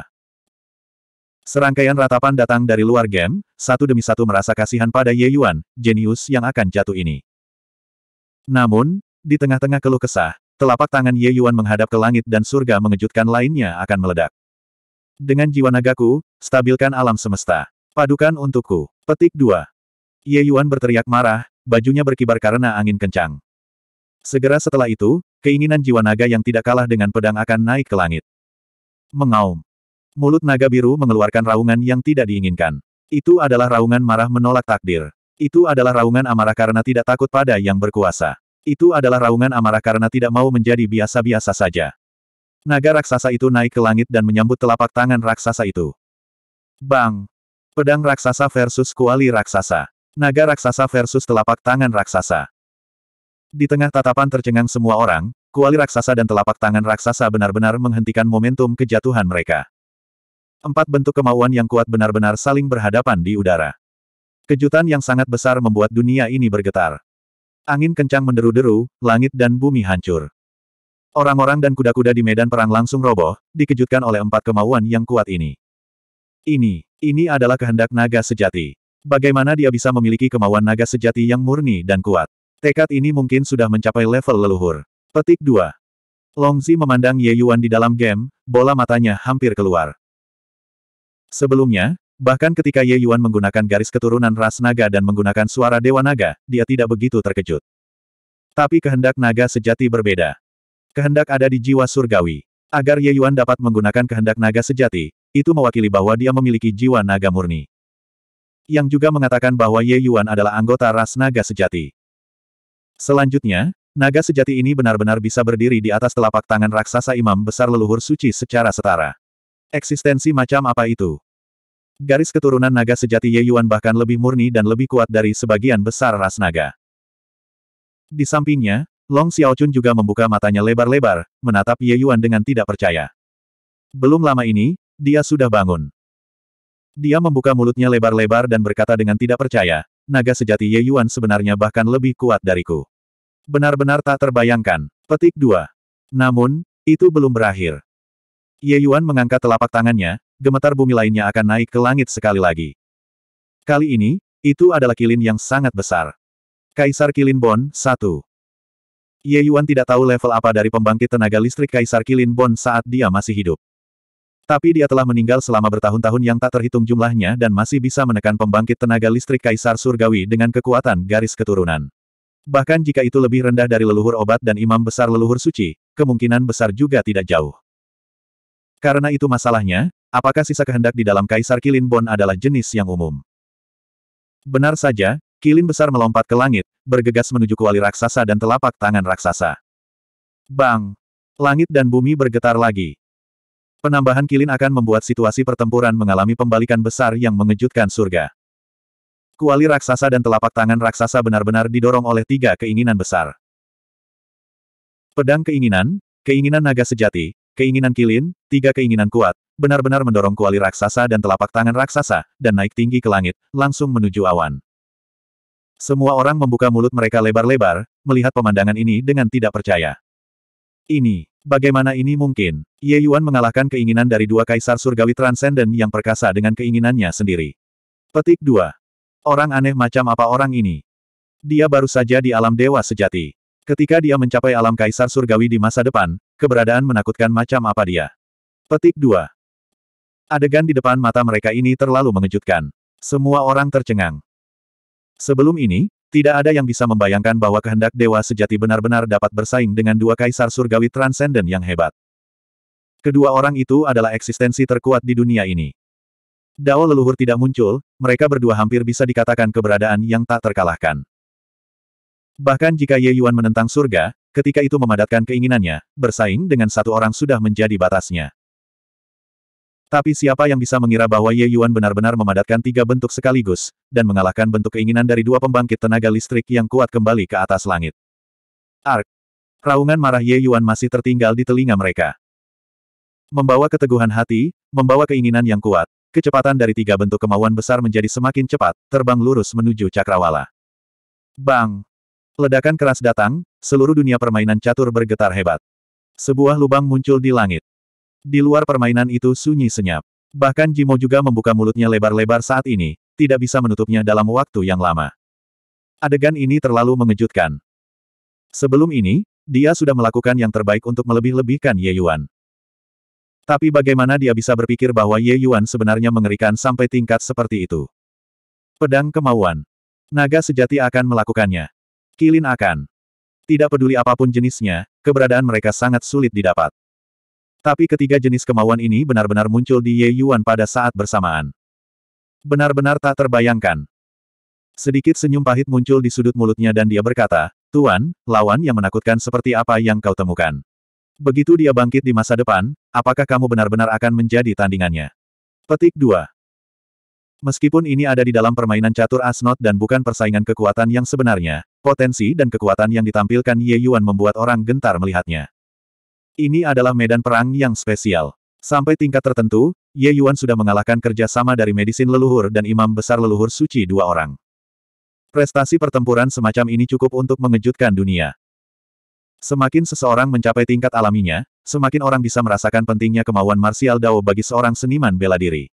Speaker 1: Serangkaian ratapan datang dari luar game, satu demi satu merasa kasihan pada Ye Yuan, jenius yang akan jatuh ini. Namun, di tengah-tengah keluh kesah, telapak tangan Ye Yuan menghadap ke langit dan surga mengejutkan lainnya akan meledak. Dengan jiwa nagaku, stabilkan alam semesta. Padukan untukku. Petik 2. Ye Yuan berteriak marah, bajunya berkibar karena angin kencang. Segera setelah itu, keinginan jiwa naga yang tidak kalah dengan pedang akan naik ke langit. Mengaum. Mulut naga biru mengeluarkan raungan yang tidak diinginkan. Itu adalah raungan marah menolak takdir. Itu adalah raungan amarah karena tidak takut pada yang berkuasa. Itu adalah raungan amarah karena tidak mau menjadi biasa-biasa saja. Naga raksasa itu naik ke langit dan menyambut telapak tangan raksasa itu. Bang! Pedang raksasa versus kuali raksasa. Naga raksasa versus telapak tangan raksasa. Di tengah tatapan tercengang semua orang, kuali raksasa dan telapak tangan raksasa benar-benar menghentikan momentum kejatuhan mereka. Empat bentuk kemauan yang kuat benar-benar saling berhadapan di udara. Kejutan yang sangat besar membuat dunia ini bergetar. Angin kencang menderu-deru, langit dan bumi hancur. Orang-orang dan kuda-kuda di medan perang langsung roboh, dikejutkan oleh empat kemauan yang kuat ini. Ini, ini adalah kehendak naga sejati. Bagaimana dia bisa memiliki kemauan naga sejati yang murni dan kuat? Tekad ini mungkin sudah mencapai level leluhur. Petik 2. Longzi memandang Ye Yuan di dalam game, bola matanya hampir keluar. Sebelumnya, Bahkan ketika Ye Yuan menggunakan garis keturunan ras naga dan menggunakan suara dewa naga, dia tidak begitu terkejut. Tapi kehendak naga sejati berbeda. Kehendak ada di jiwa surgawi. Agar Ye Yuan dapat menggunakan kehendak naga sejati, itu mewakili bahwa dia memiliki jiwa naga murni. Yang juga mengatakan bahwa Ye Yuan adalah anggota ras naga sejati. Selanjutnya, naga sejati ini benar-benar bisa berdiri di atas telapak tangan raksasa imam besar leluhur suci secara setara. Eksistensi macam apa itu? Garis keturunan naga sejati Ye Yuan bahkan lebih murni dan lebih kuat dari sebagian besar ras naga. Di sampingnya, Long Xiaochun juga membuka matanya lebar-lebar, menatap Ye Yuan dengan tidak percaya. Belum lama ini, dia sudah bangun. Dia membuka mulutnya lebar-lebar dan berkata dengan tidak percaya, naga sejati Ye Yuan sebenarnya bahkan lebih kuat dariku. Benar-benar tak terbayangkan. Petik 2. Namun, itu belum berakhir. Ye Yuan mengangkat telapak tangannya, gemetar bumi lainnya akan naik ke langit sekali lagi. Kali ini, itu adalah kilin yang sangat besar. Kaisar Kilin Bon, 1 Ye Yuan tidak tahu level apa dari pembangkit tenaga listrik Kaisar Kilin Bon saat dia masih hidup. Tapi dia telah meninggal selama bertahun-tahun yang tak terhitung jumlahnya dan masih bisa menekan pembangkit tenaga listrik Kaisar Surgawi dengan kekuatan garis keturunan. Bahkan jika itu lebih rendah dari leluhur obat dan imam besar leluhur suci, kemungkinan besar juga tidak jauh. Karena itu masalahnya, Apakah sisa kehendak di dalam Kaisar Kilin Bon adalah jenis yang umum? Benar saja, kilin besar melompat ke langit, bergegas menuju kuali raksasa dan telapak tangan raksasa. Bang! Langit dan bumi bergetar lagi. Penambahan kilin akan membuat situasi pertempuran mengalami pembalikan besar yang mengejutkan surga. Kuali raksasa dan telapak tangan raksasa benar-benar didorong oleh tiga keinginan besar. Pedang keinginan, keinginan naga sejati, keinginan kilin, tiga keinginan kuat, benar-benar mendorong kuali raksasa dan telapak tangan raksasa, dan naik tinggi ke langit, langsung menuju awan. Semua orang membuka mulut mereka lebar-lebar, melihat pemandangan ini dengan tidak percaya. Ini, bagaimana ini mungkin? Ye Yuan mengalahkan keinginan dari dua kaisar surgawi transenden yang perkasa dengan keinginannya sendiri. Petik 2. Orang aneh macam apa orang ini? Dia baru saja di alam dewa sejati. Ketika dia mencapai alam kaisar surgawi di masa depan, keberadaan menakutkan macam apa dia. Petik 2. Adegan di depan mata mereka ini terlalu mengejutkan. Semua orang tercengang. Sebelum ini, tidak ada yang bisa membayangkan bahwa kehendak dewa sejati benar-benar dapat bersaing dengan dua kaisar surgawi transenden yang hebat. Kedua orang itu adalah eksistensi terkuat di dunia ini. Dao leluhur tidak muncul, mereka berdua hampir bisa dikatakan keberadaan yang tak terkalahkan. Bahkan jika Ye Yuan menentang surga, ketika itu memadatkan keinginannya, bersaing dengan satu orang sudah menjadi batasnya. Tapi siapa yang bisa mengira bahwa Ye Yuan benar-benar memadatkan tiga bentuk sekaligus, dan mengalahkan bentuk keinginan dari dua pembangkit tenaga listrik yang kuat kembali ke atas langit. Ark. Raungan marah Ye Yuan masih tertinggal di telinga mereka. Membawa keteguhan hati, membawa keinginan yang kuat, kecepatan dari tiga bentuk kemauan besar menjadi semakin cepat, terbang lurus menuju cakrawala. Bang! Ledakan keras datang, seluruh dunia permainan catur bergetar hebat. Sebuah lubang muncul di langit. Di luar permainan itu sunyi senyap. Bahkan Jimo juga membuka mulutnya lebar-lebar saat ini, tidak bisa menutupnya dalam waktu yang lama. Adegan ini terlalu mengejutkan. Sebelum ini, dia sudah melakukan yang terbaik untuk melebih-lebihkan Ye Yuan. Tapi bagaimana dia bisa berpikir bahwa Ye Yuan sebenarnya mengerikan sampai tingkat seperti itu? Pedang kemauan. Naga sejati akan melakukannya. Kilin akan. Tidak peduli apapun jenisnya, keberadaan mereka sangat sulit didapat. Tapi ketiga jenis kemauan ini benar-benar muncul di Ye Yuan pada saat bersamaan. Benar-benar tak terbayangkan. Sedikit senyum pahit muncul di sudut mulutnya dan dia berkata, Tuan, lawan yang menakutkan seperti apa yang kau temukan. Begitu dia bangkit di masa depan, apakah kamu benar-benar akan menjadi tandingannya? Petik 2. Meskipun ini ada di dalam permainan catur asnot dan bukan persaingan kekuatan yang sebenarnya, potensi dan kekuatan yang ditampilkan Ye Yuan membuat orang gentar melihatnya. Ini adalah medan perang yang spesial. Sampai tingkat tertentu, Ye Yuan sudah mengalahkan kerjasama dari medisin leluhur dan imam besar leluhur suci dua orang. Prestasi pertempuran semacam ini cukup untuk mengejutkan dunia. Semakin seseorang mencapai tingkat alaminya, semakin orang bisa merasakan pentingnya kemauan martial dao bagi seorang seniman bela diri.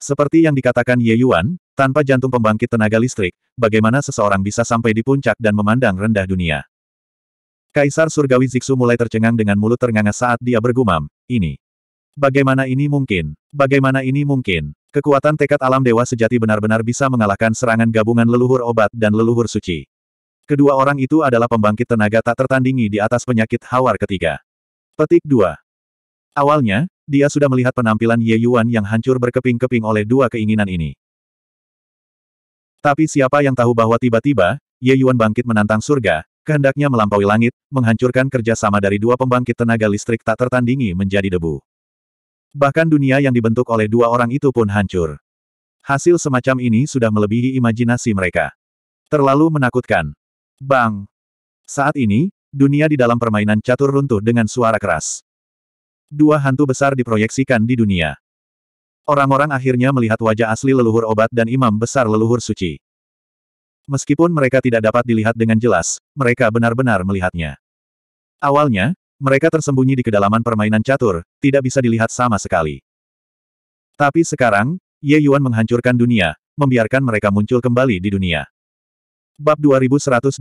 Speaker 1: Seperti yang dikatakan Ye Yuan, tanpa jantung pembangkit tenaga listrik, bagaimana seseorang bisa sampai di puncak dan memandang rendah dunia? Kaisar Surgawi Ziksu mulai tercengang dengan mulut ternganga saat dia bergumam, ini. Bagaimana ini mungkin? Bagaimana ini mungkin? Kekuatan tekad alam dewa sejati benar-benar bisa mengalahkan serangan gabungan leluhur obat dan leluhur suci. Kedua orang itu adalah pembangkit tenaga tak tertandingi di atas penyakit hawar ketiga. Petik 2. Awalnya, dia sudah melihat penampilan Ye Yuan yang hancur berkeping-keping oleh dua keinginan ini. Tapi siapa yang tahu bahwa tiba-tiba, Ye Yuan bangkit menantang surga, Kehendaknya melampaui langit, menghancurkan kerjasama dari dua pembangkit tenaga listrik tak tertandingi menjadi debu. Bahkan dunia yang dibentuk oleh dua orang itu pun hancur. Hasil semacam ini sudah melebihi imajinasi mereka. Terlalu menakutkan. Bang! Saat ini, dunia di dalam permainan catur runtuh dengan suara keras. Dua hantu besar diproyeksikan di dunia. Orang-orang akhirnya melihat wajah asli leluhur obat dan imam besar leluhur suci. Meskipun mereka tidak dapat dilihat dengan jelas, mereka benar-benar melihatnya. Awalnya, mereka tersembunyi di kedalaman permainan catur, tidak bisa dilihat sama sekali. Tapi sekarang, Ye Yuan menghancurkan dunia, membiarkan mereka muncul kembali di dunia. Bab 2125,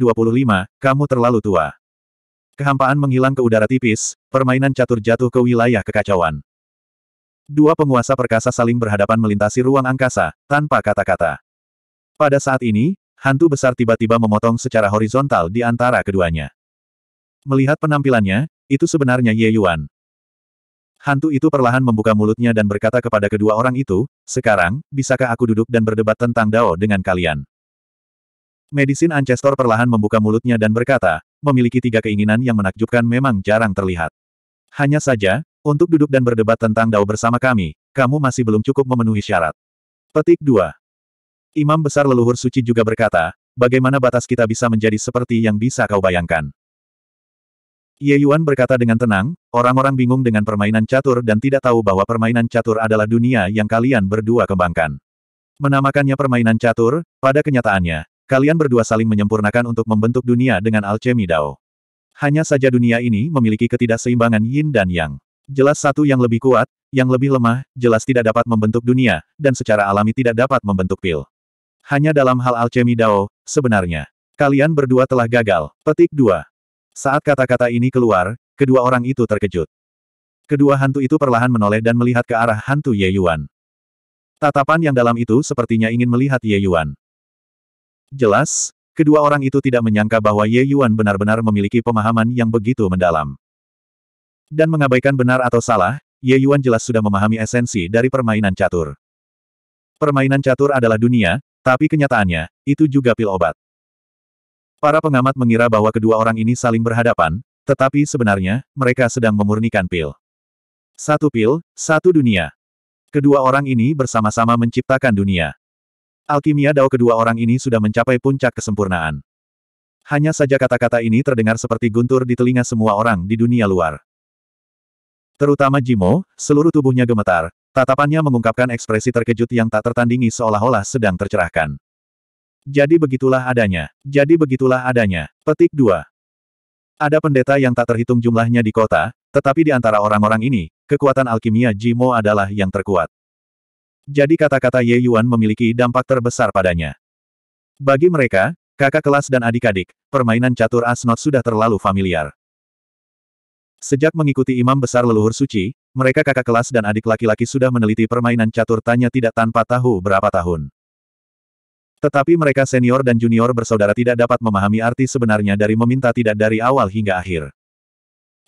Speaker 1: Kamu Terlalu Tua Kehampaan menghilang ke udara tipis, permainan catur jatuh ke wilayah kekacauan. Dua penguasa perkasa saling berhadapan melintasi ruang angkasa, tanpa kata-kata. Pada saat ini, hantu besar tiba-tiba memotong secara horizontal di antara keduanya. Melihat penampilannya, itu sebenarnya Ye Yuan. Hantu itu perlahan membuka mulutnya dan berkata kepada kedua orang itu, sekarang, bisakah aku duduk dan berdebat tentang Dao dengan kalian? Medisin Ancestor perlahan membuka mulutnya dan berkata, memiliki tiga keinginan yang menakjubkan memang jarang terlihat. Hanya saja, untuk duduk dan berdebat tentang Dao bersama kami, kamu masih belum cukup memenuhi syarat. Petik 2. Imam Besar Leluhur Suci juga berkata, bagaimana batas kita bisa menjadi seperti yang bisa kau bayangkan. Ye Yuan berkata dengan tenang, orang-orang bingung dengan permainan catur dan tidak tahu bahwa permainan catur adalah dunia yang kalian berdua kembangkan. Menamakannya permainan catur, pada kenyataannya, kalian berdua saling menyempurnakan untuk membentuk dunia dengan alchemy Dao. Hanya saja dunia ini memiliki ketidakseimbangan yin dan yang. Jelas satu yang lebih kuat, yang lebih lemah, jelas tidak dapat membentuk dunia, dan secara alami tidak dapat membentuk pil. Hanya dalam hal alchemy Dao, sebenarnya. Kalian berdua telah gagal. Petik 2. Saat kata-kata ini keluar, kedua orang itu terkejut. Kedua hantu itu perlahan menoleh dan melihat ke arah hantu Ye Yuan. Tatapan yang dalam itu sepertinya ingin melihat Ye Yuan. Jelas, kedua orang itu tidak menyangka bahwa Ye Yuan benar-benar memiliki pemahaman yang begitu mendalam. Dan mengabaikan benar atau salah, Ye Yuan jelas sudah memahami esensi dari permainan catur. Permainan catur adalah dunia, tapi kenyataannya, itu juga pil obat. Para pengamat mengira bahwa kedua orang ini saling berhadapan, tetapi sebenarnya, mereka sedang memurnikan pil. Satu pil, satu dunia. Kedua orang ini bersama-sama menciptakan dunia. Alkimia Dao kedua orang ini sudah mencapai puncak kesempurnaan. Hanya saja kata-kata ini terdengar seperti guntur di telinga semua orang di dunia luar. Terutama Jimo, seluruh tubuhnya gemetar, Tatapannya mengungkapkan ekspresi terkejut yang tak tertandingi seolah-olah sedang tercerahkan. Jadi begitulah adanya. Jadi begitulah adanya. Petik 2. Ada pendeta yang tak terhitung jumlahnya di kota, tetapi di antara orang-orang ini, kekuatan alkimia Jimo adalah yang terkuat. Jadi kata-kata Ye Yuan memiliki dampak terbesar padanya. Bagi mereka, kakak kelas dan adik-adik, permainan catur asnot sudah terlalu familiar. Sejak mengikuti imam besar leluhur suci, mereka kakak kelas dan adik laki-laki sudah meneliti permainan catur tanya tidak tanpa tahu berapa tahun. Tetapi mereka senior dan junior bersaudara tidak dapat memahami arti sebenarnya dari meminta tidak dari awal hingga akhir.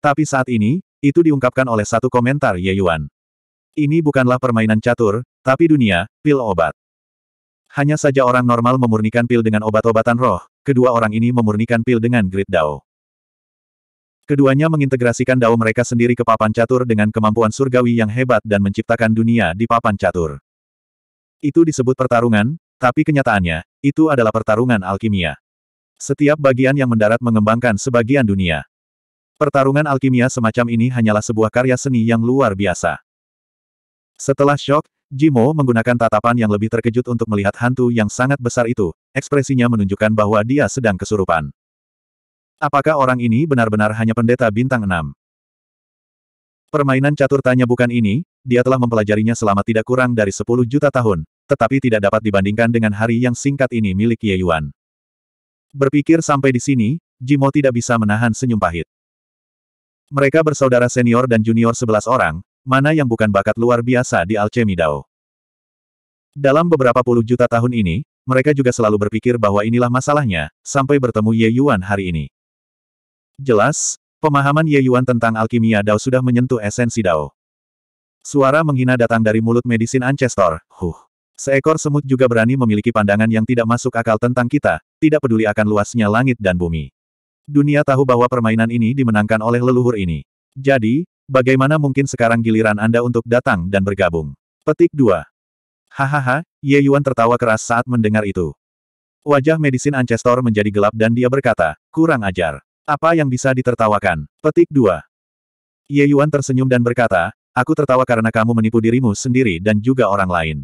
Speaker 1: Tapi saat ini, itu diungkapkan oleh satu komentar Ye Yuan. Ini bukanlah permainan catur, tapi dunia, pil obat. Hanya saja orang normal memurnikan pil dengan obat-obatan roh, kedua orang ini memurnikan pil dengan grid dao. Keduanya mengintegrasikan dao mereka sendiri ke papan catur dengan kemampuan surgawi yang hebat dan menciptakan dunia di papan catur. Itu disebut pertarungan, tapi kenyataannya, itu adalah pertarungan alkimia. Setiap bagian yang mendarat mengembangkan sebagian dunia. Pertarungan alkimia semacam ini hanyalah sebuah karya seni yang luar biasa. Setelah shock, Jimo menggunakan tatapan yang lebih terkejut untuk melihat hantu yang sangat besar itu, ekspresinya menunjukkan bahwa dia sedang kesurupan. Apakah orang ini benar-benar hanya pendeta bintang enam? Permainan catur tanya bukan ini, dia telah mempelajarinya selama tidak kurang dari 10 juta tahun, tetapi tidak dapat dibandingkan dengan hari yang singkat ini milik Ye Yuan. Berpikir sampai di sini, Jimo tidak bisa menahan senyum pahit. Mereka bersaudara senior dan junior 11 orang, mana yang bukan bakat luar biasa di alchemy Dao. Dalam beberapa puluh juta tahun ini, mereka juga selalu berpikir bahwa inilah masalahnya, sampai bertemu Ye Yuan hari ini. Jelas, pemahaman Ye Yuan tentang alkimia Dao sudah menyentuh esensi Dao. Suara menghina datang dari mulut medisin Ancestor, huh. Seekor semut juga berani memiliki pandangan yang tidak masuk akal tentang kita, tidak peduli akan luasnya langit dan bumi. Dunia tahu bahwa permainan ini dimenangkan oleh leluhur ini. Jadi, bagaimana mungkin sekarang giliran Anda untuk datang dan bergabung? Petik 2. Hahaha, Ye Yuan tertawa keras saat mendengar itu. Wajah medisin Ancestor menjadi gelap dan dia berkata, kurang ajar. Apa yang bisa ditertawakan? Petik 2. Ye Yuan tersenyum dan berkata, Aku tertawa karena kamu menipu dirimu sendiri dan juga orang lain.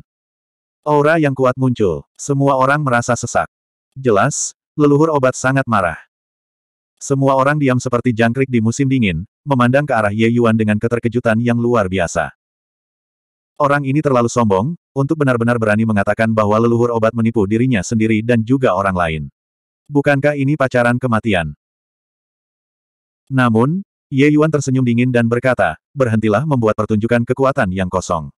Speaker 1: Aura yang kuat muncul. Semua orang merasa sesak. Jelas, leluhur obat sangat marah. Semua orang diam seperti jangkrik di musim dingin, memandang ke arah Ye Yuan dengan keterkejutan yang luar biasa. Orang ini terlalu sombong, untuk benar-benar berani mengatakan bahwa leluhur obat menipu dirinya sendiri dan juga orang lain. Bukankah ini pacaran kematian? Namun, Ye Yuan tersenyum dingin dan berkata, berhentilah membuat pertunjukan kekuatan yang kosong.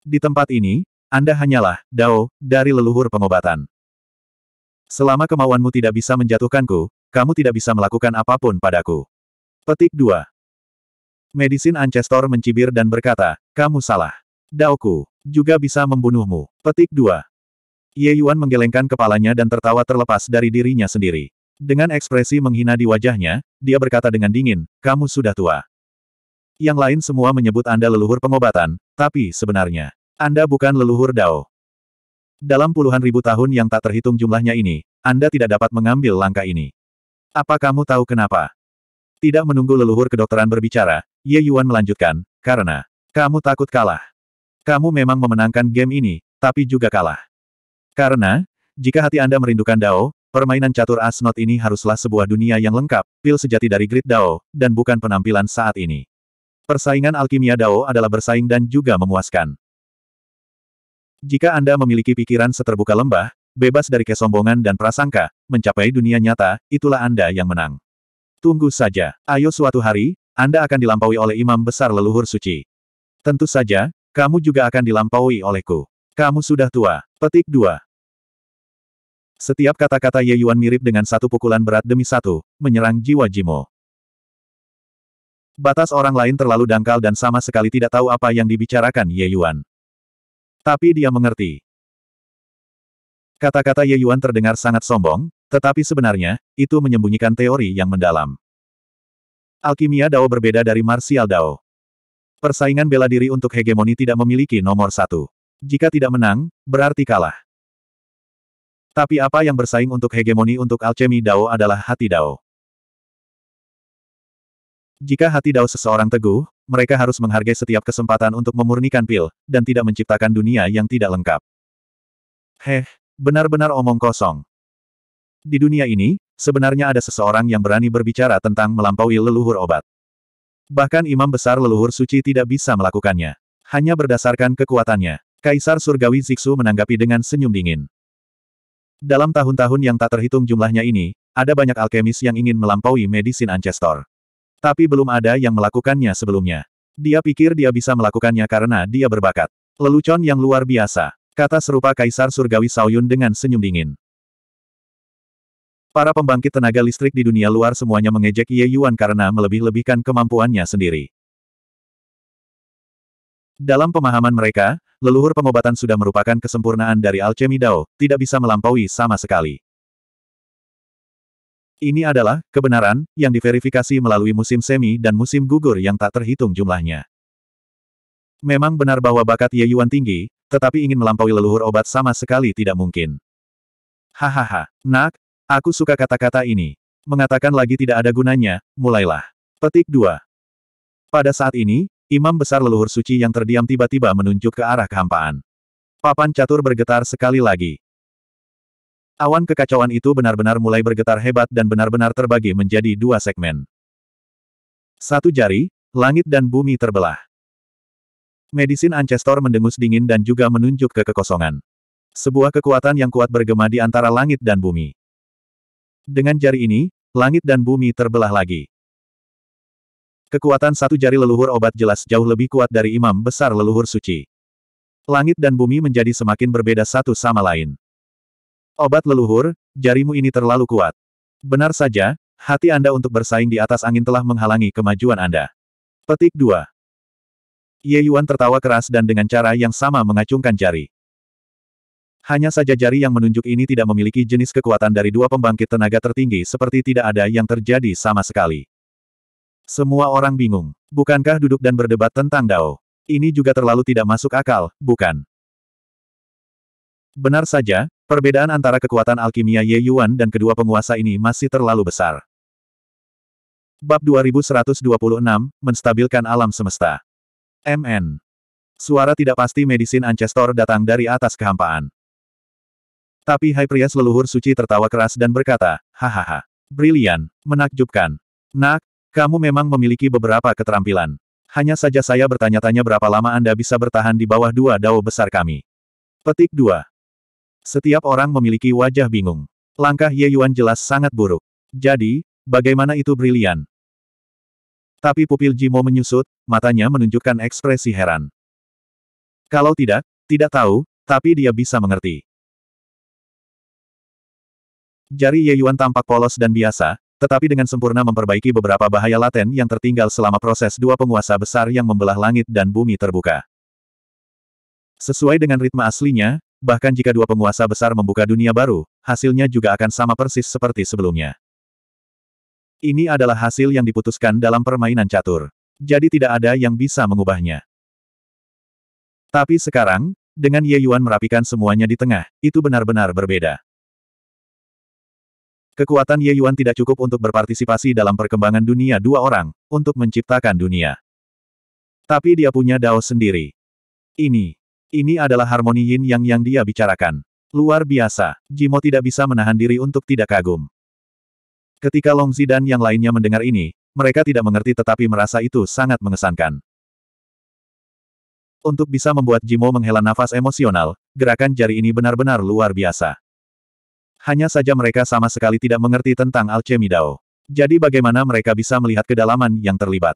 Speaker 1: Di tempat ini, Anda hanyalah Dao dari leluhur pengobatan. Selama kemauanmu tidak bisa menjatuhkanku, kamu tidak bisa melakukan apapun padaku. Petik 2. Medisin Ancestor mencibir dan berkata, kamu salah. Daoku juga bisa membunuhmu. Petik 2. Ye Yuan menggelengkan kepalanya dan tertawa terlepas dari dirinya sendiri. Dengan ekspresi menghina di wajahnya, dia berkata dengan dingin, kamu sudah tua. Yang lain semua menyebut Anda leluhur pengobatan, tapi sebenarnya, Anda bukan leluhur Dao. Dalam puluhan ribu tahun yang tak terhitung jumlahnya ini, Anda tidak dapat mengambil langkah ini. Apa kamu tahu kenapa? Tidak menunggu leluhur kedokteran berbicara, Ye Yuan melanjutkan, karena, kamu takut kalah. Kamu memang memenangkan game ini, tapi juga kalah. Karena, jika hati Anda merindukan Dao, Permainan catur Asnot ini haruslah sebuah dunia yang lengkap, pil sejati dari Grid Dao, dan bukan penampilan saat ini. Persaingan alkimia Dao adalah bersaing dan juga memuaskan. Jika Anda memiliki pikiran seterbuka lembah, bebas dari kesombongan dan prasangka, mencapai dunia nyata, itulah Anda yang menang. Tunggu saja, ayo suatu hari, Anda akan dilampaui oleh imam besar leluhur suci. Tentu saja, kamu juga akan dilampaui olehku. Kamu sudah tua. Petik 2. Setiap kata-kata Ye Yuan mirip dengan satu pukulan berat demi satu, menyerang jiwa Jimo. Batas orang lain terlalu dangkal dan sama sekali tidak tahu apa yang dibicarakan Ye Yuan. Tapi dia mengerti. Kata-kata Ye Yuan terdengar sangat sombong, tetapi sebenarnya, itu menyembunyikan teori yang mendalam. Alkimia Dao berbeda dari Martial Dao. Persaingan bela diri untuk hegemoni tidak memiliki nomor satu. Jika tidak menang, berarti kalah. Tapi apa yang bersaing untuk hegemoni untuk alchemy Dao adalah hati Dao. Jika hati Dao seseorang teguh, mereka harus menghargai setiap kesempatan untuk memurnikan pil, dan tidak menciptakan dunia yang tidak lengkap. Heh, benar-benar omong kosong. Di dunia ini, sebenarnya ada seseorang yang berani berbicara tentang melampaui leluhur obat. Bahkan imam besar leluhur suci tidak bisa melakukannya. Hanya berdasarkan kekuatannya, Kaisar Surgawi Ziksu menanggapi dengan senyum dingin. Dalam tahun-tahun yang tak terhitung jumlahnya ini, ada banyak alkemis yang ingin melampaui medisin Ancestor. Tapi belum ada yang melakukannya sebelumnya. Dia pikir dia bisa melakukannya karena dia berbakat. Lelucon yang luar biasa, kata serupa Kaisar Surgawi Saoyun dengan senyum dingin. Para pembangkit tenaga listrik di dunia luar semuanya mengejek Ye Yuan karena melebih-lebihkan kemampuannya sendiri. Dalam pemahaman mereka, leluhur pengobatan sudah merupakan kesempurnaan dari alchemy Dao, tidak bisa melampaui sama sekali. Ini adalah kebenaran yang diverifikasi melalui musim semi dan musim gugur yang tak terhitung jumlahnya. Memang benar bahwa bakat Ye Yuan tinggi, tetapi ingin melampaui leluhur obat sama sekali tidak mungkin. Hahaha, nak, aku suka kata-kata ini. Mengatakan lagi tidak ada gunanya, mulailah. Petik 2. Pada saat ini, Imam besar leluhur suci yang terdiam tiba-tiba menunjuk ke arah kehampaan. Papan catur bergetar sekali lagi. Awan kekacauan itu benar-benar mulai bergetar hebat dan benar-benar terbagi menjadi dua segmen. Satu jari, langit dan bumi terbelah. Medisin Ancestor mendengus dingin dan juga menunjuk ke kekosongan. Sebuah kekuatan yang kuat bergema di antara langit dan bumi. Dengan jari ini, langit dan bumi terbelah lagi. Kekuatan satu jari leluhur obat jelas jauh lebih kuat dari imam besar leluhur suci. Langit dan bumi menjadi semakin berbeda satu sama lain. Obat leluhur, jarimu ini terlalu kuat. Benar saja, hati Anda untuk bersaing di atas angin telah menghalangi kemajuan Anda. Petik 2. Ye Yuan tertawa keras dan dengan cara yang sama mengacungkan jari. Hanya saja jari yang menunjuk ini tidak memiliki jenis kekuatan dari dua pembangkit tenaga tertinggi seperti tidak ada yang terjadi sama sekali. Semua orang bingung. Bukankah duduk dan berdebat tentang Dao? Ini juga terlalu tidak masuk akal, bukan? Benar saja, perbedaan antara kekuatan alkimia Ye Yuan dan kedua penguasa ini masih terlalu besar. Bab 2126, Menstabilkan Alam Semesta. MN. Suara tidak pasti medisin Ancestor datang dari atas kehampaan. Tapi Hai Prias leluhur suci tertawa keras dan berkata, Hahaha. Brilian. Menakjubkan. Nak, kamu memang memiliki beberapa keterampilan. Hanya saja saya bertanya-tanya berapa lama Anda bisa bertahan di bawah dua dao besar kami. Petik 2. Setiap orang memiliki wajah bingung. Langkah Ye Yuan jelas sangat buruk. Jadi, bagaimana itu brilian? Tapi pupil Jimo menyusut, matanya menunjukkan ekspresi heran. Kalau tidak, tidak tahu, tapi dia bisa mengerti. Jari Ye Yuan tampak polos dan biasa, tetapi dengan sempurna memperbaiki beberapa bahaya laten yang tertinggal selama proses dua penguasa besar yang membelah langit dan bumi terbuka. Sesuai dengan ritme aslinya, bahkan jika dua penguasa besar membuka dunia baru, hasilnya juga akan sama persis seperti sebelumnya. Ini adalah hasil yang diputuskan dalam permainan catur. Jadi tidak ada yang bisa mengubahnya. Tapi sekarang, dengan Ye Yuan merapikan semuanya di tengah, itu benar-benar berbeda. Kekuatan Ye Yuan tidak cukup untuk berpartisipasi dalam perkembangan dunia dua orang, untuk menciptakan dunia. Tapi dia punya dao sendiri. Ini. Ini adalah harmoni yin yang yang dia bicarakan. Luar biasa, Jimo tidak bisa menahan diri untuk tidak kagum. Ketika Long Zidan yang lainnya mendengar ini, mereka tidak mengerti tetapi merasa itu sangat mengesankan. Untuk bisa membuat Jimo menghela nafas emosional, gerakan jari ini benar-benar luar biasa. Hanya saja mereka sama sekali tidak mengerti tentang alchemy Dao. Jadi bagaimana mereka bisa melihat kedalaman yang terlibat?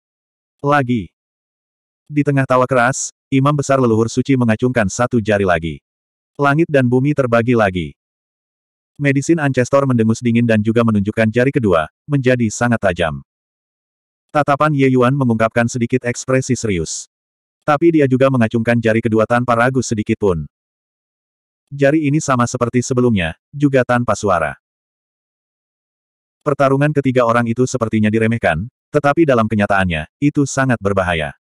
Speaker 1: Lagi. Di tengah tawa keras, Imam Besar Leluhur Suci mengacungkan satu jari lagi. Langit dan bumi terbagi lagi. Medisin Ancestor mendengus dingin dan juga menunjukkan jari kedua, menjadi sangat tajam. Tatapan Ye Yuan mengungkapkan sedikit ekspresi serius. Tapi dia juga mengacungkan jari kedua tanpa ragu sedikit pun. Jari ini sama seperti sebelumnya, juga tanpa suara. Pertarungan ketiga orang itu sepertinya diremehkan, tetapi dalam kenyataannya, itu sangat berbahaya.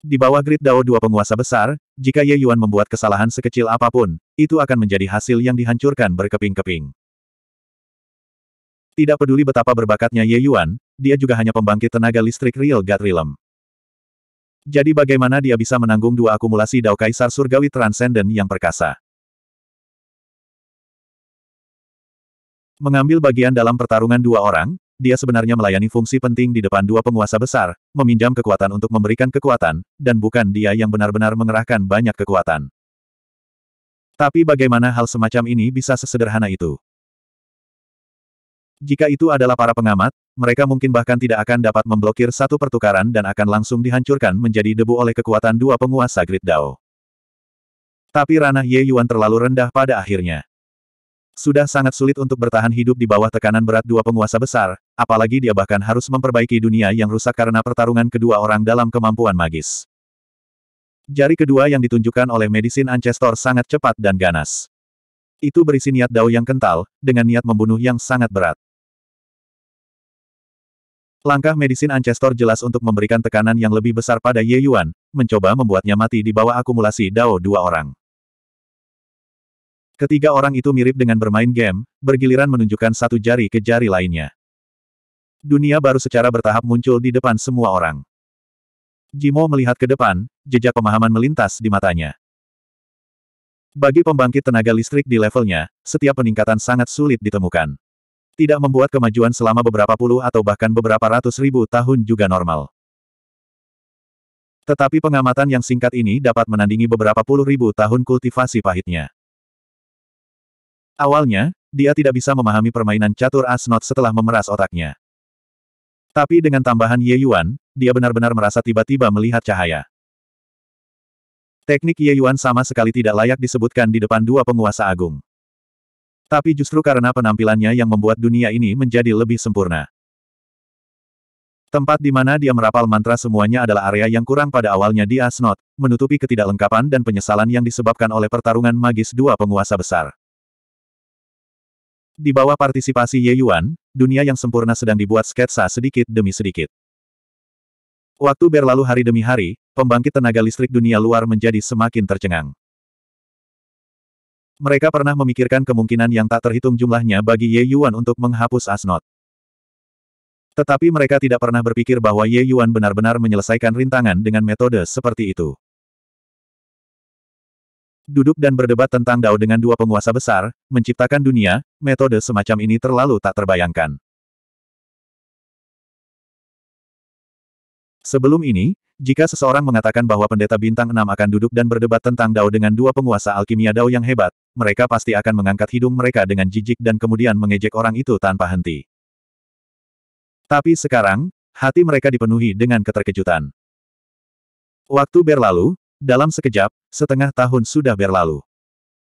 Speaker 1: Di bawah grid Dao dua penguasa besar, jika Ye Yuan membuat kesalahan sekecil apapun, itu akan menjadi hasil yang dihancurkan berkeping-keping. Tidak peduli betapa berbakatnya Ye Yuan, dia juga hanya pembangkit tenaga listrik Real God Realm. Jadi bagaimana dia bisa menanggung dua akumulasi Dao Kaisar Surgawi Transcendent yang perkasa? Mengambil bagian dalam pertarungan dua orang, dia sebenarnya melayani fungsi penting di depan dua penguasa besar, meminjam kekuatan untuk memberikan kekuatan, dan bukan dia yang benar-benar mengerahkan banyak kekuatan. Tapi bagaimana hal semacam ini bisa sesederhana itu? Jika itu adalah para pengamat, mereka mungkin bahkan tidak akan dapat memblokir satu pertukaran dan akan langsung dihancurkan menjadi debu oleh kekuatan dua penguasa Grid Dao. Tapi ranah Ye Yuan terlalu rendah pada akhirnya. Sudah sangat sulit untuk bertahan hidup di bawah tekanan berat dua penguasa besar, apalagi dia bahkan harus memperbaiki dunia yang rusak karena pertarungan kedua orang dalam kemampuan magis. Jari kedua yang ditunjukkan oleh medisin Ancestor sangat cepat dan ganas. Itu berisi niat dao yang kental, dengan niat membunuh yang sangat berat. Langkah medisin Ancestor jelas untuk memberikan tekanan yang lebih besar pada Ye Yuan, mencoba membuatnya mati di bawah akumulasi Dao dua orang. Ketiga orang itu mirip dengan bermain game, bergiliran menunjukkan satu jari ke jari lainnya. Dunia baru secara bertahap muncul di depan semua orang. Jimo melihat ke depan, jejak pemahaman melintas di matanya. Bagi pembangkit tenaga listrik di levelnya, setiap peningkatan sangat sulit ditemukan. Tidak membuat kemajuan selama beberapa puluh atau bahkan beberapa ratus ribu tahun juga normal. Tetapi pengamatan yang singkat ini dapat menandingi beberapa puluh ribu tahun kultivasi pahitnya. Awalnya, dia tidak bisa memahami permainan catur asnot setelah memeras otaknya. Tapi dengan tambahan Ye Yuan, dia benar-benar merasa tiba-tiba melihat cahaya. Teknik Ye Yuan sama sekali tidak layak disebutkan di depan dua penguasa agung. Tapi justru karena penampilannya yang membuat dunia ini menjadi lebih sempurna. Tempat di mana dia merapal mantra semuanya adalah area yang kurang pada awalnya di Asnot, menutupi ketidaklengkapan dan penyesalan yang disebabkan oleh pertarungan magis dua penguasa besar. Di bawah partisipasi Ye Yuan, dunia yang sempurna sedang dibuat sketsa sedikit demi sedikit. Waktu berlalu hari demi hari, pembangkit tenaga listrik dunia luar menjadi semakin tercengang. Mereka pernah memikirkan kemungkinan yang tak terhitung jumlahnya bagi Ye Yuan untuk menghapus Asnot. Tetapi mereka tidak pernah berpikir bahwa Ye Yuan benar-benar menyelesaikan rintangan dengan metode seperti itu. Duduk dan berdebat tentang Dao dengan dua penguasa besar, menciptakan dunia, metode semacam ini terlalu tak terbayangkan. Sebelum ini, jika seseorang mengatakan bahwa pendeta bintang enam akan duduk dan berdebat tentang Dao dengan dua penguasa alkimia Dao yang hebat, mereka pasti akan mengangkat hidung mereka dengan jijik dan kemudian mengejek orang itu tanpa henti. Tapi sekarang, hati mereka dipenuhi dengan keterkejutan. Waktu berlalu, dalam sekejap, setengah tahun sudah berlalu.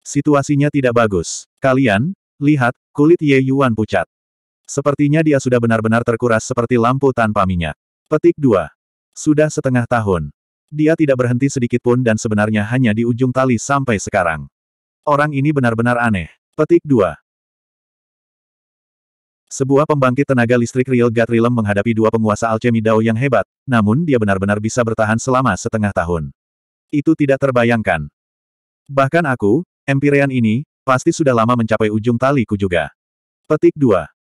Speaker 1: Situasinya tidak bagus. Kalian, lihat, kulit Ye Yuan pucat. Sepertinya dia sudah benar-benar terkuras seperti lampu tanpa minyak. Petik 2. Sudah setengah tahun. Dia tidak berhenti sedikitpun dan sebenarnya hanya di ujung tali sampai sekarang. Orang ini benar-benar aneh. Petik 2. Sebuah pembangkit tenaga listrik Real Gatrilem menghadapi dua penguasa alchemy Dao yang hebat, namun dia benar-benar bisa bertahan selama setengah tahun. Itu tidak terbayangkan. Bahkan aku, Empyrean ini, pasti sudah lama mencapai ujung taliku juga. Petik 2.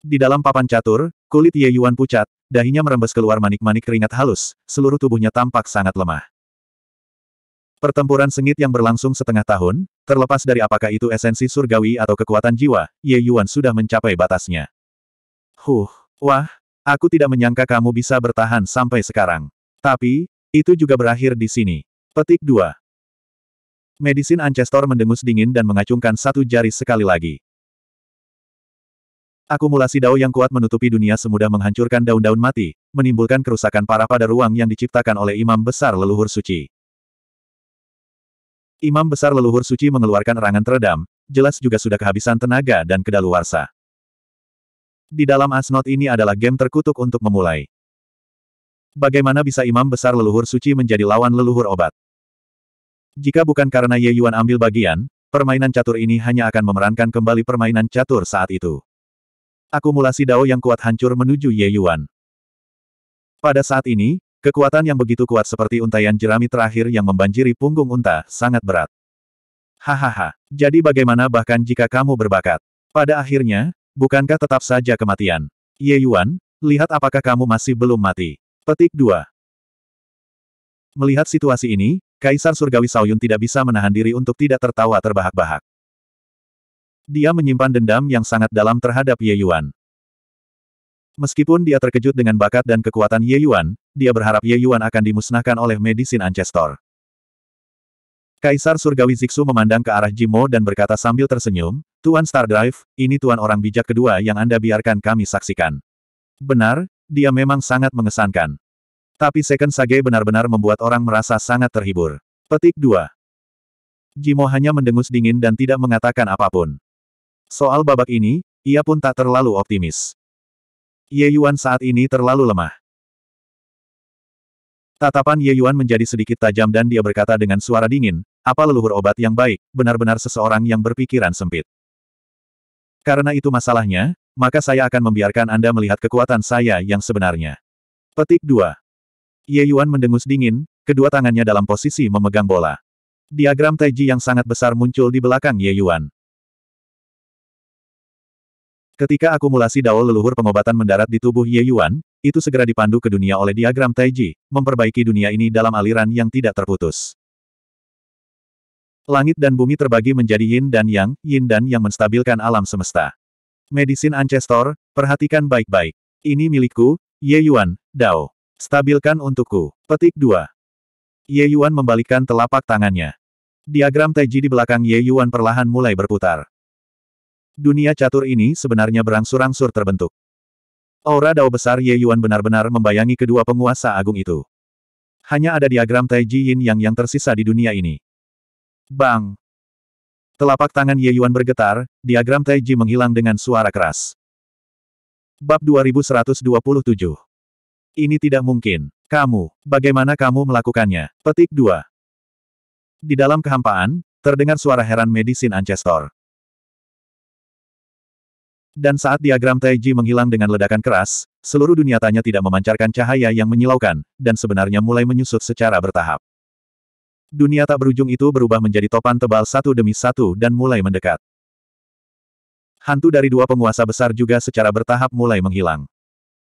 Speaker 1: Di dalam papan catur, kulit Ye Yuan pucat, dahinya merembes keluar manik-manik keringat halus, seluruh tubuhnya tampak sangat lemah. Pertempuran sengit yang berlangsung setengah tahun, terlepas dari apakah itu esensi surgawi atau kekuatan jiwa, Ye Yuan sudah mencapai batasnya. Huh, wah, aku tidak menyangka kamu bisa bertahan sampai sekarang. Tapi, itu juga berakhir di sini. Petik 2. Medisin Ancestor mendengus dingin dan mengacungkan satu jari sekali lagi. Akumulasi dao yang kuat menutupi dunia semudah menghancurkan daun-daun mati, menimbulkan kerusakan parah pada ruang yang diciptakan oleh Imam Besar Leluhur Suci. Imam Besar Leluhur Suci mengeluarkan erangan teredam, jelas juga sudah kehabisan tenaga dan kedaluarsa. Di dalam Asnot ini adalah game terkutuk untuk memulai. Bagaimana bisa Imam Besar Leluhur Suci menjadi lawan leluhur obat? Jika bukan karena Ye Yuan ambil bagian, permainan catur ini hanya akan memerankan kembali permainan catur saat itu akumulasi dao yang kuat hancur menuju Ye Yuan. Pada saat ini, kekuatan yang begitu kuat seperti untaian jerami terakhir yang membanjiri punggung unta, sangat berat. Hahaha, jadi bagaimana bahkan jika kamu berbakat? Pada akhirnya, bukankah tetap saja kematian? Ye Yuan, lihat apakah kamu masih belum mati. Petik 2. Melihat situasi ini, Kaisar Surgawi Saoyun tidak bisa menahan diri untuk tidak tertawa terbahak-bahak. Dia menyimpan dendam yang sangat dalam terhadap Ye Yuan. Meskipun dia terkejut dengan bakat dan kekuatan Ye Yuan, dia berharap Ye Yuan akan dimusnahkan oleh Medisin Ancestor. Kaisar Surgawi Ziksu memandang ke arah Jimo dan berkata sambil tersenyum, Tuan Star Drive, ini Tuan orang bijak kedua yang Anda biarkan kami saksikan. Benar, dia memang sangat mengesankan. Tapi Second Sage benar-benar membuat orang merasa sangat terhibur. Petik 2. Jimo hanya mendengus dingin dan tidak mengatakan apapun. Soal babak ini, ia pun tak terlalu optimis. Ye Yuan saat ini terlalu lemah. Tatapan Ye Yuan menjadi sedikit tajam dan dia berkata dengan suara dingin, apa leluhur obat yang baik, benar-benar seseorang yang berpikiran sempit. Karena itu masalahnya, maka saya akan membiarkan Anda melihat kekuatan saya yang sebenarnya. Petik 2. Ye Yuan mendengus dingin, kedua tangannya dalam posisi memegang bola. Diagram Taiji yang sangat besar muncul di belakang Ye Yuan. Ketika akumulasi dao leluhur pengobatan mendarat di tubuh Ye Yuan, itu segera dipandu ke dunia oleh diagram Taiji, memperbaiki dunia ini dalam aliran yang tidak terputus. Langit dan bumi terbagi menjadi yin dan yang, yin dan yang menstabilkan alam semesta. Medisin Ancestor, perhatikan baik-baik. Ini milikku, Ye Yuan, Dao. Stabilkan untukku. Petik 2. Ye Yuan membalikkan telapak tangannya. Diagram Taiji di belakang Ye Yuan perlahan mulai berputar. Dunia catur ini sebenarnya berangsur-angsur terbentuk. Aura dao besar Ye Yuan benar-benar membayangi kedua penguasa agung itu. Hanya ada diagram Tai Yin Yang yang tersisa di dunia ini. Bang! Telapak tangan Ye Yuan bergetar, diagram Taiji menghilang dengan suara keras. Bab 2127 Ini tidak mungkin. Kamu, bagaimana kamu melakukannya? Petik 2 Di dalam kehampaan, terdengar suara heran medisin Ancestor. Dan saat diagram Taiji menghilang dengan ledakan keras, seluruh dunia tanya tidak memancarkan cahaya yang menyilaukan, dan sebenarnya mulai menyusut secara bertahap. Dunia tak berujung itu berubah menjadi topan tebal satu demi satu dan mulai mendekat. Hantu dari dua penguasa besar juga secara bertahap mulai menghilang.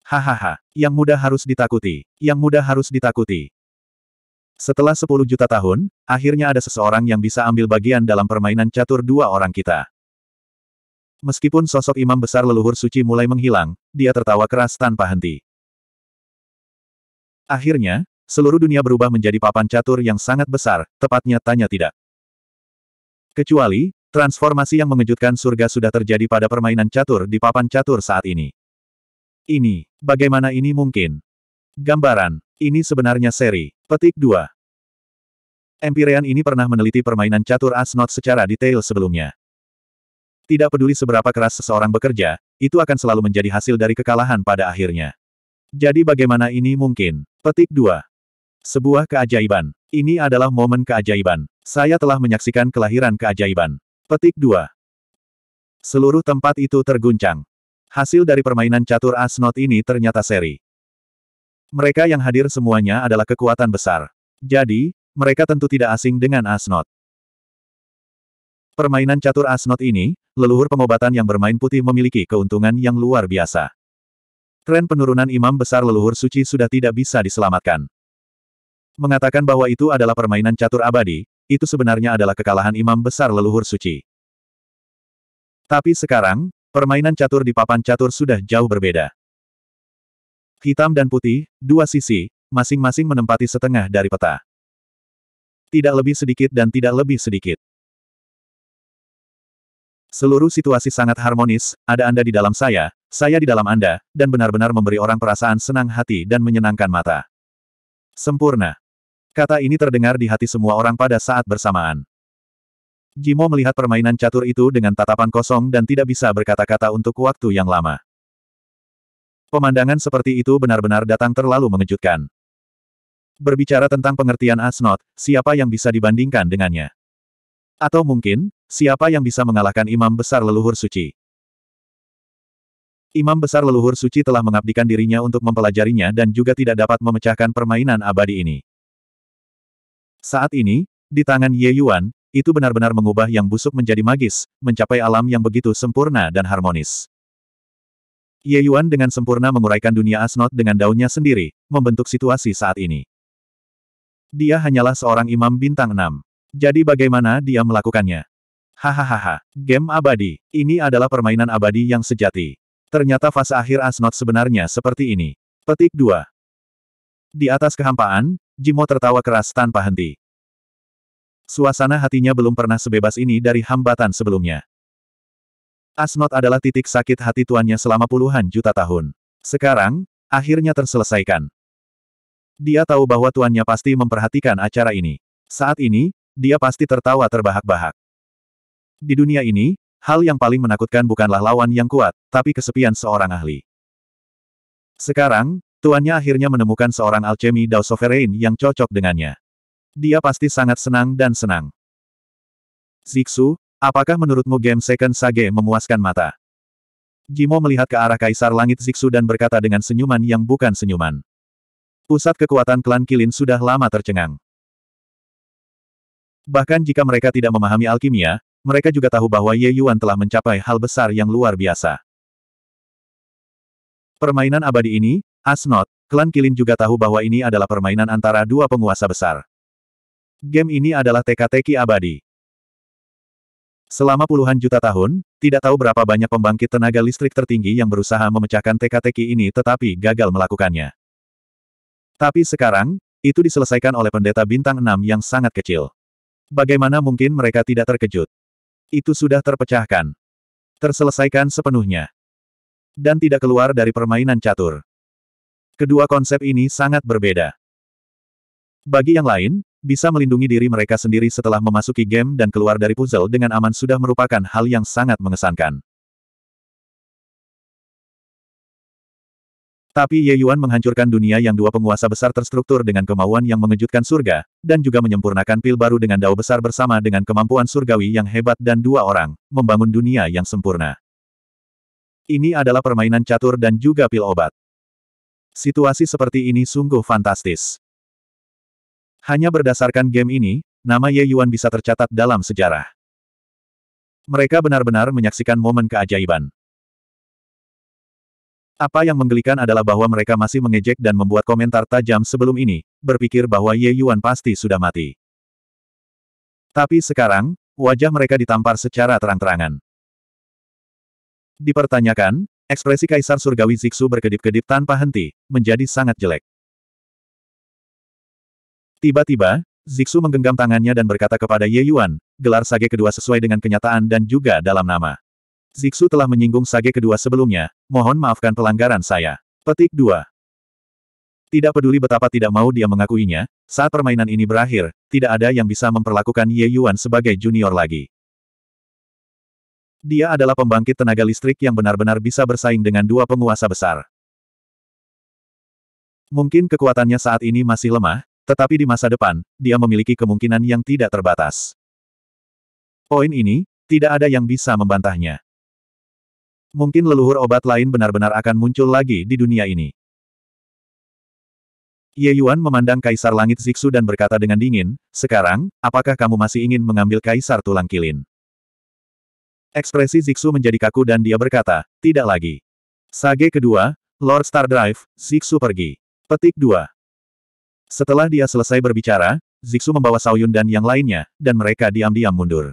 Speaker 1: Hahaha, yang mudah harus ditakuti, yang mudah harus ditakuti. Setelah 10 juta tahun, akhirnya ada seseorang yang bisa ambil bagian dalam permainan catur dua orang kita. Meskipun sosok imam besar leluhur suci mulai menghilang, dia tertawa keras tanpa henti. Akhirnya, seluruh dunia berubah menjadi papan catur yang sangat besar, tepatnya tanya tidak. Kecuali, transformasi yang mengejutkan surga sudah terjadi pada permainan catur di papan catur saat ini. Ini, bagaimana ini mungkin? Gambaran, ini sebenarnya seri. Petik 2. Empyrean ini pernah meneliti permainan catur Asnot secara detail sebelumnya. Tidak peduli seberapa keras seseorang bekerja, itu akan selalu menjadi hasil dari kekalahan pada akhirnya. Jadi bagaimana ini mungkin? Petik 2. Sebuah keajaiban. Ini adalah momen keajaiban. Saya telah menyaksikan kelahiran keajaiban. Petik 2. Seluruh tempat itu terguncang. Hasil dari permainan catur Asnot ini ternyata seri. Mereka yang hadir semuanya adalah kekuatan besar. Jadi, mereka tentu tidak asing dengan Asnot. Permainan catur Asnot ini, leluhur pengobatan yang bermain putih memiliki keuntungan yang luar biasa. Tren penurunan imam besar leluhur suci sudah tidak bisa diselamatkan. Mengatakan bahwa itu adalah permainan catur abadi, itu sebenarnya adalah kekalahan imam besar leluhur suci. Tapi sekarang, permainan catur di papan catur sudah jauh berbeda. Hitam dan putih, dua sisi, masing-masing menempati setengah dari peta. Tidak lebih sedikit dan tidak lebih sedikit. Seluruh situasi sangat harmonis, ada Anda di dalam saya, saya di dalam Anda, dan benar-benar memberi orang perasaan senang hati dan menyenangkan mata. Sempurna. Kata ini terdengar di hati semua orang pada saat bersamaan. Jimo melihat permainan catur itu dengan tatapan kosong dan tidak bisa berkata-kata untuk waktu yang lama. Pemandangan seperti itu benar-benar datang terlalu mengejutkan. Berbicara tentang pengertian Asnot, siapa yang bisa dibandingkan dengannya? Atau mungkin, siapa yang bisa mengalahkan imam besar leluhur suci? Imam besar leluhur suci telah mengabdikan dirinya untuk mempelajarinya dan juga tidak dapat memecahkan permainan abadi ini. Saat ini, di tangan Ye Yuan, itu benar-benar mengubah yang busuk menjadi magis, mencapai alam yang begitu sempurna dan harmonis. Ye Yuan dengan sempurna menguraikan dunia asnot dengan daunnya sendiri, membentuk situasi saat ini. Dia hanyalah seorang imam bintang Enam. Jadi bagaimana dia melakukannya? Hahaha, game abadi. Ini adalah permainan abadi yang sejati. Ternyata fase akhir Asnot sebenarnya seperti ini. Petik 2. Di atas kehampaan, Jimo tertawa keras tanpa henti. Suasana hatinya belum pernah sebebas ini dari hambatan sebelumnya. Asnot adalah titik sakit hati tuannya selama puluhan juta tahun. Sekarang, akhirnya terselesaikan. Dia tahu bahwa tuannya pasti memperhatikan acara ini. Saat ini, dia pasti tertawa terbahak-bahak. Di dunia ini, hal yang paling menakutkan bukanlah lawan yang kuat, tapi kesepian seorang ahli. Sekarang, tuannya akhirnya menemukan seorang alchemy Dao Sovereign yang cocok dengannya. Dia pasti sangat senang dan senang. Zixu, apakah menurutmu game Second Sage memuaskan mata? Jimo melihat ke arah Kaisar Langit Zixu dan berkata dengan senyuman yang bukan senyuman. Pusat kekuatan klan Kilin sudah lama tercengang. Bahkan jika mereka tidak memahami alkimia, mereka juga tahu bahwa Ye Yuan telah mencapai hal besar yang luar biasa. Permainan abadi ini, Asnot, klan Kilin juga tahu bahwa ini adalah permainan antara dua penguasa besar. Game ini adalah teka-teki abadi. Selama puluhan juta tahun, tidak tahu berapa banyak pembangkit tenaga listrik tertinggi yang berusaha memecahkan teka-teki ini tetapi gagal melakukannya. Tapi sekarang, itu diselesaikan oleh pendeta bintang 6 yang sangat kecil. Bagaimana mungkin mereka tidak terkejut? Itu sudah terpecahkan. Terselesaikan sepenuhnya. Dan tidak keluar dari permainan catur. Kedua konsep ini sangat berbeda. Bagi yang lain, bisa melindungi diri mereka sendiri setelah memasuki game dan keluar dari puzzle dengan aman sudah merupakan hal yang sangat mengesankan. Tapi Ye Yuan menghancurkan dunia yang dua penguasa besar terstruktur dengan kemauan yang mengejutkan surga, dan juga menyempurnakan pil baru dengan dao besar bersama dengan kemampuan surgawi yang hebat dan dua orang, membangun dunia yang sempurna. Ini adalah permainan catur dan juga pil obat. Situasi seperti ini sungguh fantastis. Hanya berdasarkan game ini, nama Ye Yuan bisa tercatat dalam sejarah. Mereka benar-benar menyaksikan momen keajaiban. Apa yang menggelikan adalah bahwa mereka masih mengejek dan membuat komentar tajam sebelum ini, berpikir bahwa Ye Yuan pasti sudah mati. Tapi sekarang, wajah mereka ditampar secara terang-terangan. Dipertanyakan, ekspresi Kaisar Surgawi Ziksu berkedip-kedip tanpa henti, menjadi sangat jelek. Tiba-tiba, Ziksu menggenggam tangannya dan berkata kepada Ye Yuan, gelar sage kedua sesuai dengan kenyataan dan juga dalam nama. Ziksu telah menyinggung sage kedua sebelumnya, mohon maafkan pelanggaran saya. Petik 2. Tidak peduli betapa tidak mau dia mengakuinya, saat permainan ini berakhir, tidak ada yang bisa memperlakukan Ye Yuan sebagai junior lagi. Dia adalah pembangkit tenaga listrik yang benar-benar bisa bersaing dengan dua penguasa besar. Mungkin kekuatannya saat ini masih lemah, tetapi di masa depan, dia memiliki kemungkinan yang tidak terbatas. Poin ini, tidak ada yang bisa membantahnya mungkin leluhur obat lain benar-benar akan muncul lagi di dunia ini. Ye Yuan memandang Kaisar Langit Ziksu dan berkata dengan dingin, Sekarang, apakah kamu masih ingin mengambil Kaisar Tulang Kilin? Ekspresi Ziksu menjadi kaku dan dia berkata, Tidak lagi. Sage kedua, Lord Star Drive, Ziksu pergi. Petik 2. Setelah dia selesai berbicara, Ziksu membawa Saoyun dan yang lainnya, dan mereka diam-diam mundur.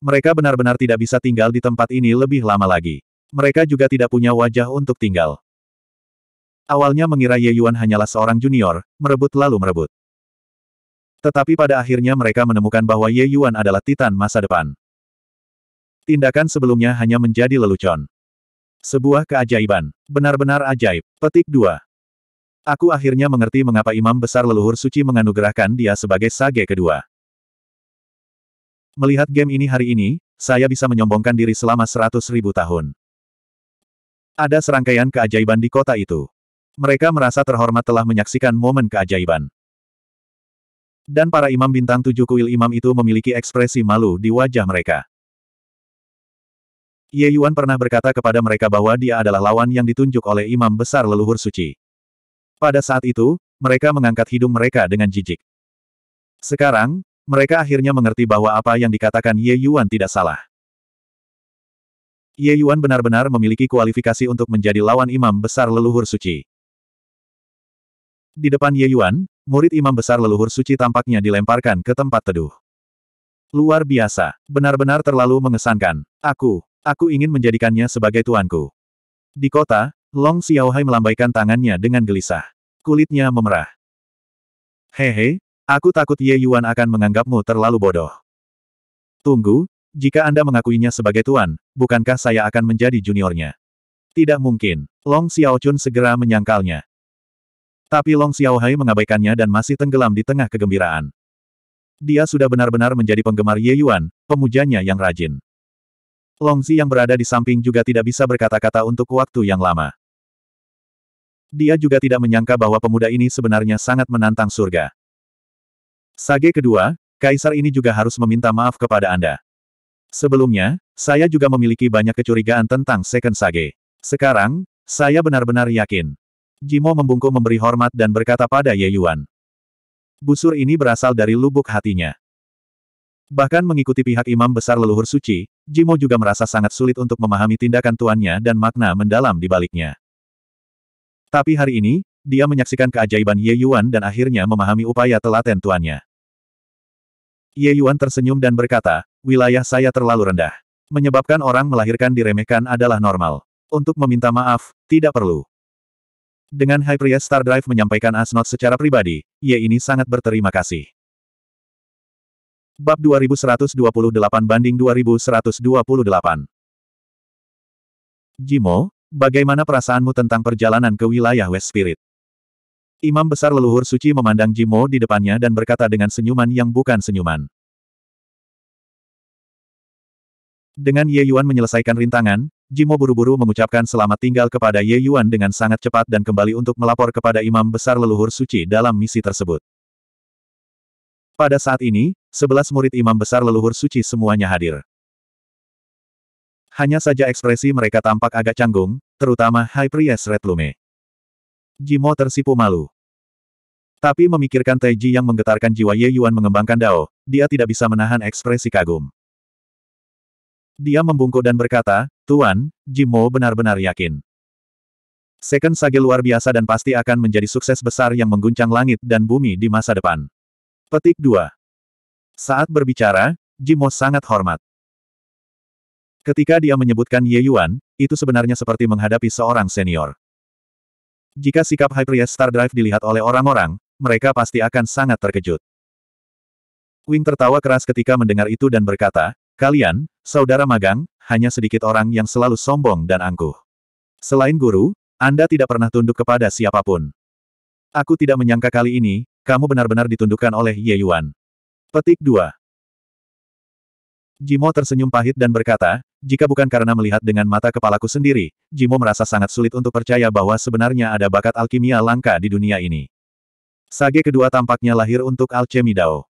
Speaker 1: Mereka benar-benar tidak bisa tinggal di tempat ini lebih lama lagi. Mereka juga tidak punya wajah untuk tinggal. Awalnya mengira Ye Yuan hanyalah seorang junior, merebut lalu merebut. Tetapi pada akhirnya mereka menemukan bahwa Ye Yuan adalah titan masa depan. Tindakan sebelumnya hanya menjadi lelucon. Sebuah keajaiban. Benar-benar ajaib. Petik 2. Aku akhirnya mengerti mengapa Imam Besar Leluhur Suci menganugerahkan dia sebagai sage kedua. Melihat game ini hari ini, saya bisa menyombongkan diri selama seratus ribu tahun. Ada serangkaian keajaiban di kota itu. Mereka merasa terhormat telah menyaksikan momen keajaiban. Dan para imam bintang tujuh kuil imam itu memiliki ekspresi malu di wajah mereka. Ye Yuan pernah berkata kepada mereka bahwa dia adalah lawan yang ditunjuk oleh imam besar leluhur suci. Pada saat itu, mereka mengangkat hidung mereka dengan jijik. Sekarang, mereka akhirnya mengerti bahwa apa yang dikatakan Ye Yuan tidak salah. Ye Yuan benar-benar memiliki kualifikasi untuk menjadi lawan imam besar leluhur suci. Di depan Ye Yuan, murid imam besar leluhur suci tampaknya dilemparkan ke tempat teduh. Luar biasa, benar-benar terlalu mengesankan. Aku, aku ingin menjadikannya sebagai tuanku. Di kota, Long Xiaohai melambaikan tangannya dengan gelisah. Kulitnya memerah. Hehe, Aku takut Ye Yuan akan menganggapmu terlalu bodoh. Tunggu, jika Anda mengakuinya sebagai tuan, bukankah saya akan menjadi juniornya? Tidak mungkin. Long Xiao Chun segera menyangkalnya. Tapi Long Xiao Hai mengabaikannya dan masih tenggelam di tengah kegembiraan. Dia sudah benar-benar menjadi penggemar Ye Yuan, pemujanya yang rajin. Long Xi yang berada di samping juga tidak bisa berkata-kata untuk waktu yang lama. Dia juga tidak menyangka bahwa pemuda ini sebenarnya sangat menantang surga. Sage kedua, kaisar ini juga harus meminta maaf kepada Anda. Sebelumnya, saya juga memiliki banyak kecurigaan tentang Second Sage. Sekarang, saya benar-benar yakin. Jimo membungkuk memberi hormat dan berkata pada Ye Yuan. Busur ini berasal dari lubuk hatinya. Bahkan mengikuti pihak imam besar leluhur suci, Jimo juga merasa sangat sulit untuk memahami tindakan tuannya dan makna mendalam di baliknya. Tapi hari ini, dia menyaksikan keajaiban Ye Yuan dan akhirnya memahami upaya telaten tuannya. Ye Yuan tersenyum dan berkata, wilayah saya terlalu rendah. Menyebabkan orang melahirkan diremehkan adalah normal. Untuk meminta maaf, tidak perlu. Dengan High Priest Star Drive menyampaikan Asnot secara pribadi, Ye ini sangat berterima kasih. Bab 2128 banding 2128 Jimo, bagaimana perasaanmu tentang perjalanan ke wilayah West Spirit? Imam Besar Leluhur Suci memandang Jimo di depannya dan berkata dengan senyuman yang bukan senyuman. Dengan Ye Yuan menyelesaikan rintangan, Jimo buru-buru mengucapkan selamat tinggal kepada Ye Yuan dengan sangat cepat dan kembali untuk melapor kepada Imam Besar Leluhur Suci dalam misi tersebut. Pada saat ini, sebelas murid Imam Besar Leluhur Suci semuanya hadir. Hanya saja ekspresi mereka tampak agak canggung, terutama High Priest Red Lume. Jimo tersipu malu. Tapi memikirkan Taiji yang menggetarkan jiwa Ye Yuan mengembangkan Dao, dia tidak bisa menahan ekspresi kagum. Dia membungkuk dan berkata, Tuan, Jimo benar-benar yakin. Second Sage luar biasa dan pasti akan menjadi sukses besar yang mengguncang langit dan bumi di masa depan. Petik 2. Saat berbicara, Jimo sangat hormat. Ketika dia menyebutkan Ye Yuan, itu sebenarnya seperti menghadapi seorang senior. Jika sikap high Hyperie's Star Drive dilihat oleh orang-orang, mereka pasti akan sangat terkejut. Wing tertawa keras ketika mendengar itu dan berkata, Kalian, saudara magang, hanya sedikit orang yang selalu sombong dan angkuh. Selain guru, Anda tidak pernah tunduk kepada siapapun. Aku tidak menyangka kali ini, kamu benar-benar ditundukkan oleh Ye Yuan. Petik 2. Jimo tersenyum pahit dan berkata, jika bukan karena melihat dengan mata kepalaku sendiri, Jimo merasa sangat sulit untuk percaya bahwa sebenarnya ada bakat alkimia langka di dunia ini. Sage kedua tampaknya lahir untuk alchemy Dao.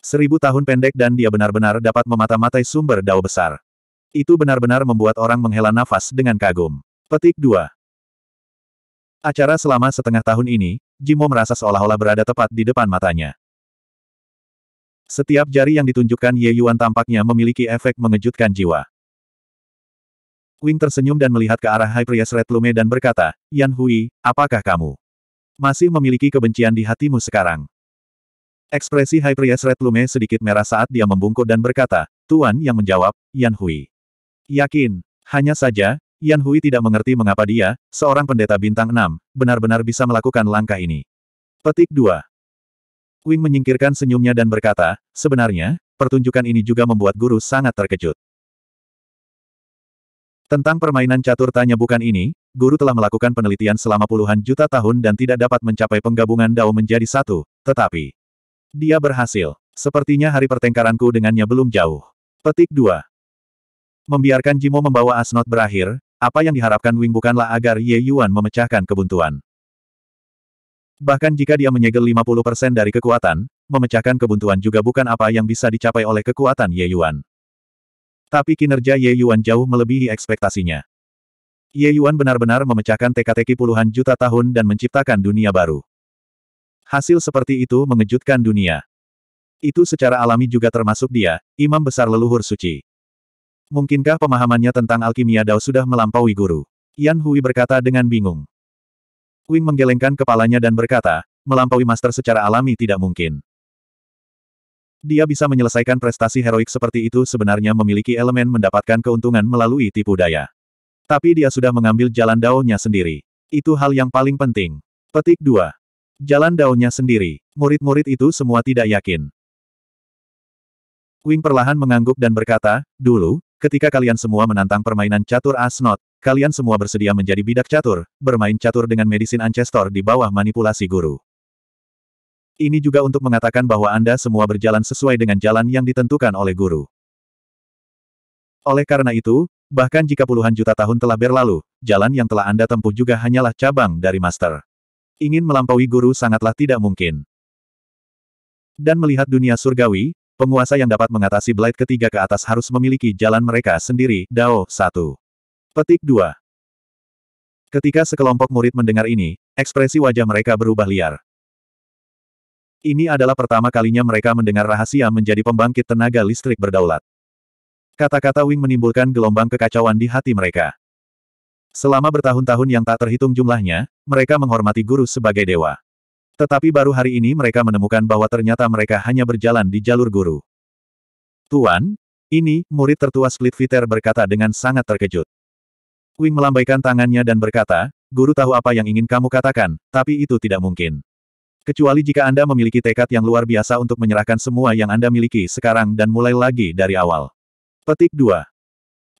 Speaker 1: Seribu tahun pendek dan dia benar-benar dapat memata-matai sumber Dao besar. Itu benar-benar membuat orang menghela nafas dengan kagum. Petik 2. Acara selama setengah tahun ini, Jimo merasa seolah-olah berada tepat di depan matanya. Setiap jari yang ditunjukkan Ye Yuan tampaknya memiliki efek mengejutkan jiwa. Wing tersenyum dan melihat ke arah High Priest Red Lume dan berkata, Yan Hui, apakah kamu masih memiliki kebencian di hatimu sekarang? Ekspresi High Priest Red Lume sedikit merah saat dia membungkuk dan berkata, Tuan yang menjawab, Yan Hui. Yakin, hanya saja, Yan Hui tidak mengerti mengapa dia, seorang pendeta bintang 6, benar-benar bisa melakukan langkah ini. Petik 2. Wing menyingkirkan senyumnya dan berkata, sebenarnya, pertunjukan ini juga membuat guru sangat terkejut. Tentang permainan catur tanya bukan ini, guru telah melakukan penelitian selama puluhan juta tahun dan tidak dapat mencapai penggabungan dao menjadi satu, tetapi dia berhasil. Sepertinya hari pertengkaranku dengannya belum jauh. Petik 2. Membiarkan Jimo membawa Asnot berakhir, apa yang diharapkan Wing bukanlah agar Ye Yuan memecahkan kebuntuan. Bahkan jika dia menyegel 50% dari kekuatan, memecahkan kebuntuan juga bukan apa yang bisa dicapai oleh kekuatan Ye Yuan. Tapi kinerja Ye Yuan jauh melebihi ekspektasinya. Ye Yuan benar-benar memecahkan teka-teki puluhan juta tahun dan menciptakan dunia baru. Hasil seperti itu mengejutkan dunia. Itu secara alami juga termasuk dia, imam besar leluhur suci. Mungkinkah pemahamannya tentang alkimia Dao sudah melampaui guru? Yan Hui berkata dengan bingung. Wing menggelengkan kepalanya dan berkata, melampaui master secara alami tidak mungkin. Dia bisa menyelesaikan prestasi heroik seperti itu sebenarnya memiliki elemen mendapatkan keuntungan melalui tipu daya. Tapi dia sudah mengambil jalan daunnya sendiri. Itu hal yang paling penting. Petik 2. Jalan daunnya sendiri. Murid-murid itu semua tidak yakin. Wing perlahan mengangguk dan berkata, Dulu, ketika kalian semua menantang permainan catur Asnot, kalian semua bersedia menjadi bidak catur, bermain catur dengan medisin Ancestor di bawah manipulasi guru. Ini juga untuk mengatakan bahwa Anda semua berjalan sesuai dengan jalan yang ditentukan oleh guru. Oleh karena itu, bahkan jika puluhan juta tahun telah berlalu, jalan yang telah Anda tempuh juga hanyalah cabang dari master. Ingin melampaui guru sangatlah tidak mungkin. Dan melihat dunia surgawi, penguasa yang dapat mengatasi Blight ketiga ke atas harus memiliki jalan mereka sendiri, Dao 1. Petik 2. Ketika sekelompok murid mendengar ini, ekspresi wajah mereka berubah liar. Ini adalah pertama kalinya mereka mendengar rahasia menjadi pembangkit tenaga listrik berdaulat. Kata-kata Wing menimbulkan gelombang kekacauan di hati mereka. Selama bertahun-tahun yang tak terhitung jumlahnya, mereka menghormati guru sebagai dewa. Tetapi baru hari ini mereka menemukan bahwa ternyata mereka hanya berjalan di jalur guru. Tuan, ini, murid tertua Split Splitviter berkata dengan sangat terkejut. Wing melambaikan tangannya dan berkata, Guru tahu apa yang ingin kamu katakan, tapi itu tidak mungkin. Kecuali jika Anda memiliki tekad yang luar biasa untuk menyerahkan semua yang Anda miliki sekarang dan mulai lagi dari awal. Petik 2.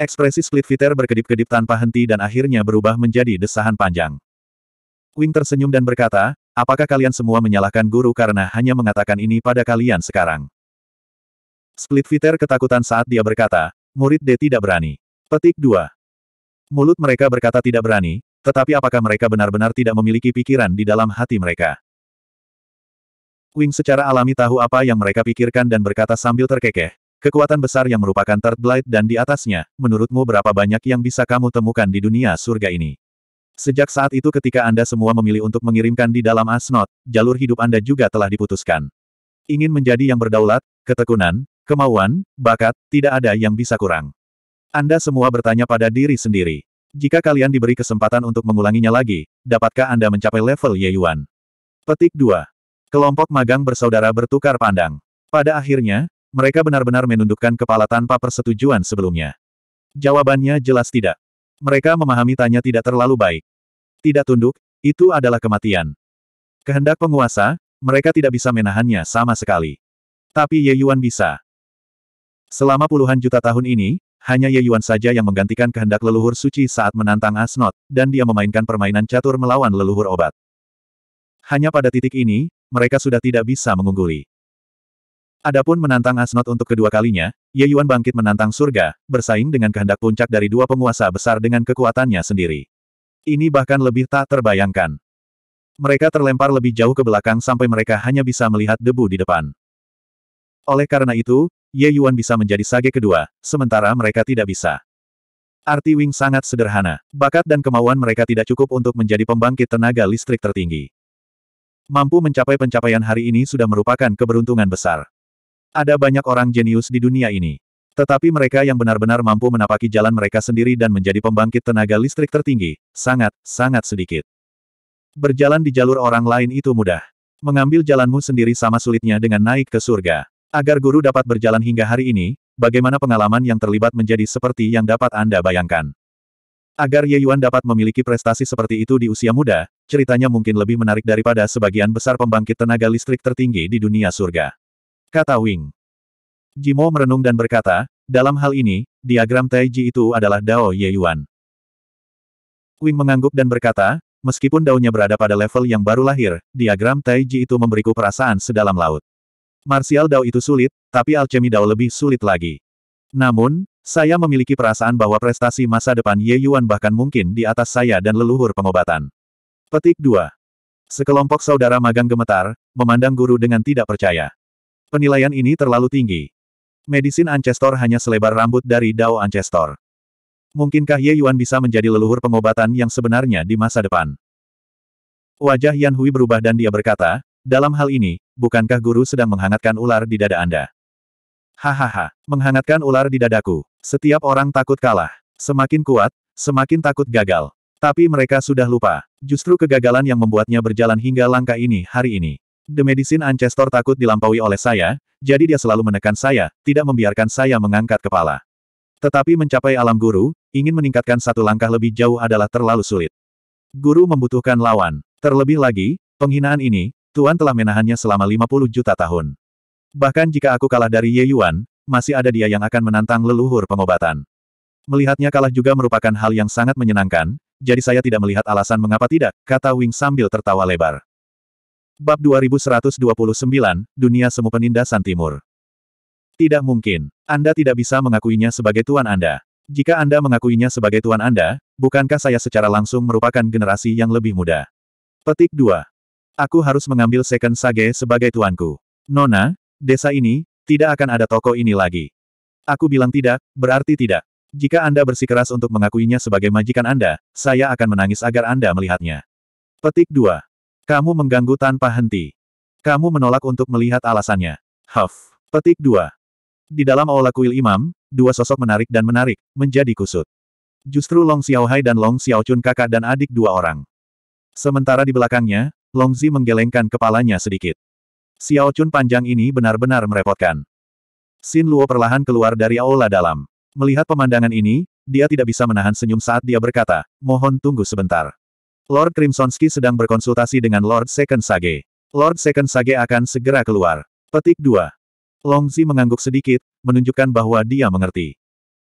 Speaker 1: Ekspresi split fitter berkedip-kedip tanpa henti dan akhirnya berubah menjadi desahan panjang. Wing tersenyum dan berkata, apakah kalian semua menyalahkan guru karena hanya mengatakan ini pada kalian sekarang? Split fitter ketakutan saat dia berkata, murid D tidak berani. Petik 2. Mulut mereka berkata tidak berani, tetapi apakah mereka benar-benar tidak memiliki pikiran di dalam hati mereka? Wing secara alami tahu apa yang mereka pikirkan dan berkata sambil terkekeh. Kekuatan besar yang merupakan Third Blight dan di atasnya, menurutmu berapa banyak yang bisa kamu temukan di dunia surga ini? Sejak saat itu ketika Anda semua memilih untuk mengirimkan di dalam asnot, jalur hidup Anda juga telah diputuskan. Ingin menjadi yang berdaulat, ketekunan, kemauan, bakat, tidak ada yang bisa kurang. Anda semua bertanya pada diri sendiri. Jika kalian diberi kesempatan untuk mengulanginya lagi, dapatkah Anda mencapai level Ye Yuan? Petik 2. Kelompok magang bersaudara bertukar pandang. Pada akhirnya, mereka benar-benar menundukkan kepala tanpa persetujuan sebelumnya. Jawabannya jelas tidak. Mereka memahami tanya tidak terlalu baik. Tidak tunduk, itu adalah kematian. Kehendak penguasa, mereka tidak bisa menahannya sama sekali. Tapi Ye Yuan bisa. Selama puluhan juta tahun ini, hanya Ye Yuan saja yang menggantikan kehendak leluhur suci saat menantang Asnot, dan dia memainkan permainan catur melawan leluhur obat. Hanya pada titik ini, mereka sudah tidak bisa mengungguli. Adapun menantang Asnot untuk kedua kalinya, Ye Yuan bangkit menantang surga, bersaing dengan kehendak puncak dari dua penguasa besar dengan kekuatannya sendiri. Ini bahkan lebih tak terbayangkan. Mereka terlempar lebih jauh ke belakang sampai mereka hanya bisa melihat debu di depan. Oleh karena itu, Ye Yuan bisa menjadi sage kedua, sementara mereka tidak bisa. Arti Wing sangat sederhana. Bakat dan kemauan mereka tidak cukup untuk menjadi pembangkit tenaga listrik tertinggi mampu mencapai pencapaian hari ini sudah merupakan keberuntungan besar. Ada banyak orang jenius di dunia ini. Tetapi mereka yang benar-benar mampu menapaki jalan mereka sendiri dan menjadi pembangkit tenaga listrik tertinggi, sangat, sangat sedikit. Berjalan di jalur orang lain itu mudah. Mengambil jalanmu sendiri sama sulitnya dengan naik ke surga. Agar guru dapat berjalan hingga hari ini, bagaimana pengalaman yang terlibat menjadi seperti yang dapat Anda bayangkan. Agar Ye Yuan dapat memiliki prestasi seperti itu di usia muda, ceritanya mungkin lebih menarik daripada sebagian besar pembangkit tenaga listrik tertinggi di dunia surga. Kata Wing. Jimo merenung dan berkata, dalam hal ini, diagram Taiji itu adalah Dao Ye Yuan. Wing mengangguk dan berkata, meskipun daunnya berada pada level yang baru lahir, diagram Taiji itu memberiku perasaan sedalam laut. Martial Dao itu sulit, tapi alchemy Dao lebih sulit lagi. Namun, saya memiliki perasaan bahwa prestasi masa depan Ye Yuan bahkan mungkin di atas saya dan leluhur pengobatan. Petik 2. Sekelompok saudara magang gemetar, memandang guru dengan tidak percaya. Penilaian ini terlalu tinggi. Medisin Ancestor hanya selebar rambut dari Dao Ancestor. Mungkinkah Ye Yuan bisa menjadi leluhur pengobatan yang sebenarnya di masa depan? Wajah Yan Hui berubah dan dia berkata, dalam hal ini, bukankah guru sedang menghangatkan ular di dada Anda? Hahaha, menghangatkan ular di dadaku. Setiap orang takut kalah. Semakin kuat, semakin takut gagal. Tapi mereka sudah lupa. Justru kegagalan yang membuatnya berjalan hingga langkah ini hari ini. The Medicine Ancestor takut dilampaui oleh saya, jadi dia selalu menekan saya, tidak membiarkan saya mengangkat kepala. Tetapi mencapai alam guru, ingin meningkatkan satu langkah lebih jauh adalah terlalu sulit. Guru membutuhkan lawan. Terlebih lagi, penghinaan ini, Tuan telah menahannya selama 50 juta tahun. Bahkan jika aku kalah dari Ye Yuan, masih ada dia yang akan menantang leluhur pengobatan. Melihatnya kalah juga merupakan hal yang sangat menyenangkan, jadi saya tidak melihat alasan mengapa tidak, kata Wing sambil tertawa lebar. Bab 2129, Dunia Semu Penindasan Timur. Tidak mungkin. Anda tidak bisa mengakuinya sebagai tuan Anda. Jika Anda mengakuinya sebagai tuan Anda, bukankah saya secara langsung merupakan generasi yang lebih muda? Petik 2. Aku harus mengambil Second Sage sebagai tuanku. Nona, desa ini, tidak akan ada toko ini lagi. Aku bilang tidak, berarti tidak. Jika Anda bersikeras untuk mengakuinya sebagai majikan Anda, saya akan menangis agar Anda melihatnya. Petik 2. Kamu mengganggu tanpa henti. Kamu menolak untuk melihat alasannya. Huff. Petik 2. Di dalam aula kuil imam, dua sosok menarik dan menarik, menjadi kusut. Justru Long Xiaohai dan Long Xiao Chun kakak dan adik dua orang. Sementara di belakangnya, Long Zi menggelengkan kepalanya sedikit. Xiao Chun panjang ini benar-benar merepotkan. Xin Luo perlahan keluar dari aula dalam. Melihat pemandangan ini, dia tidak bisa menahan senyum saat dia berkata, mohon tunggu sebentar. Lord Crimsonski sedang berkonsultasi dengan Lord Second Sage. Lord Second Sage akan segera keluar. Petik 2. Longzi mengangguk sedikit, menunjukkan bahwa dia mengerti.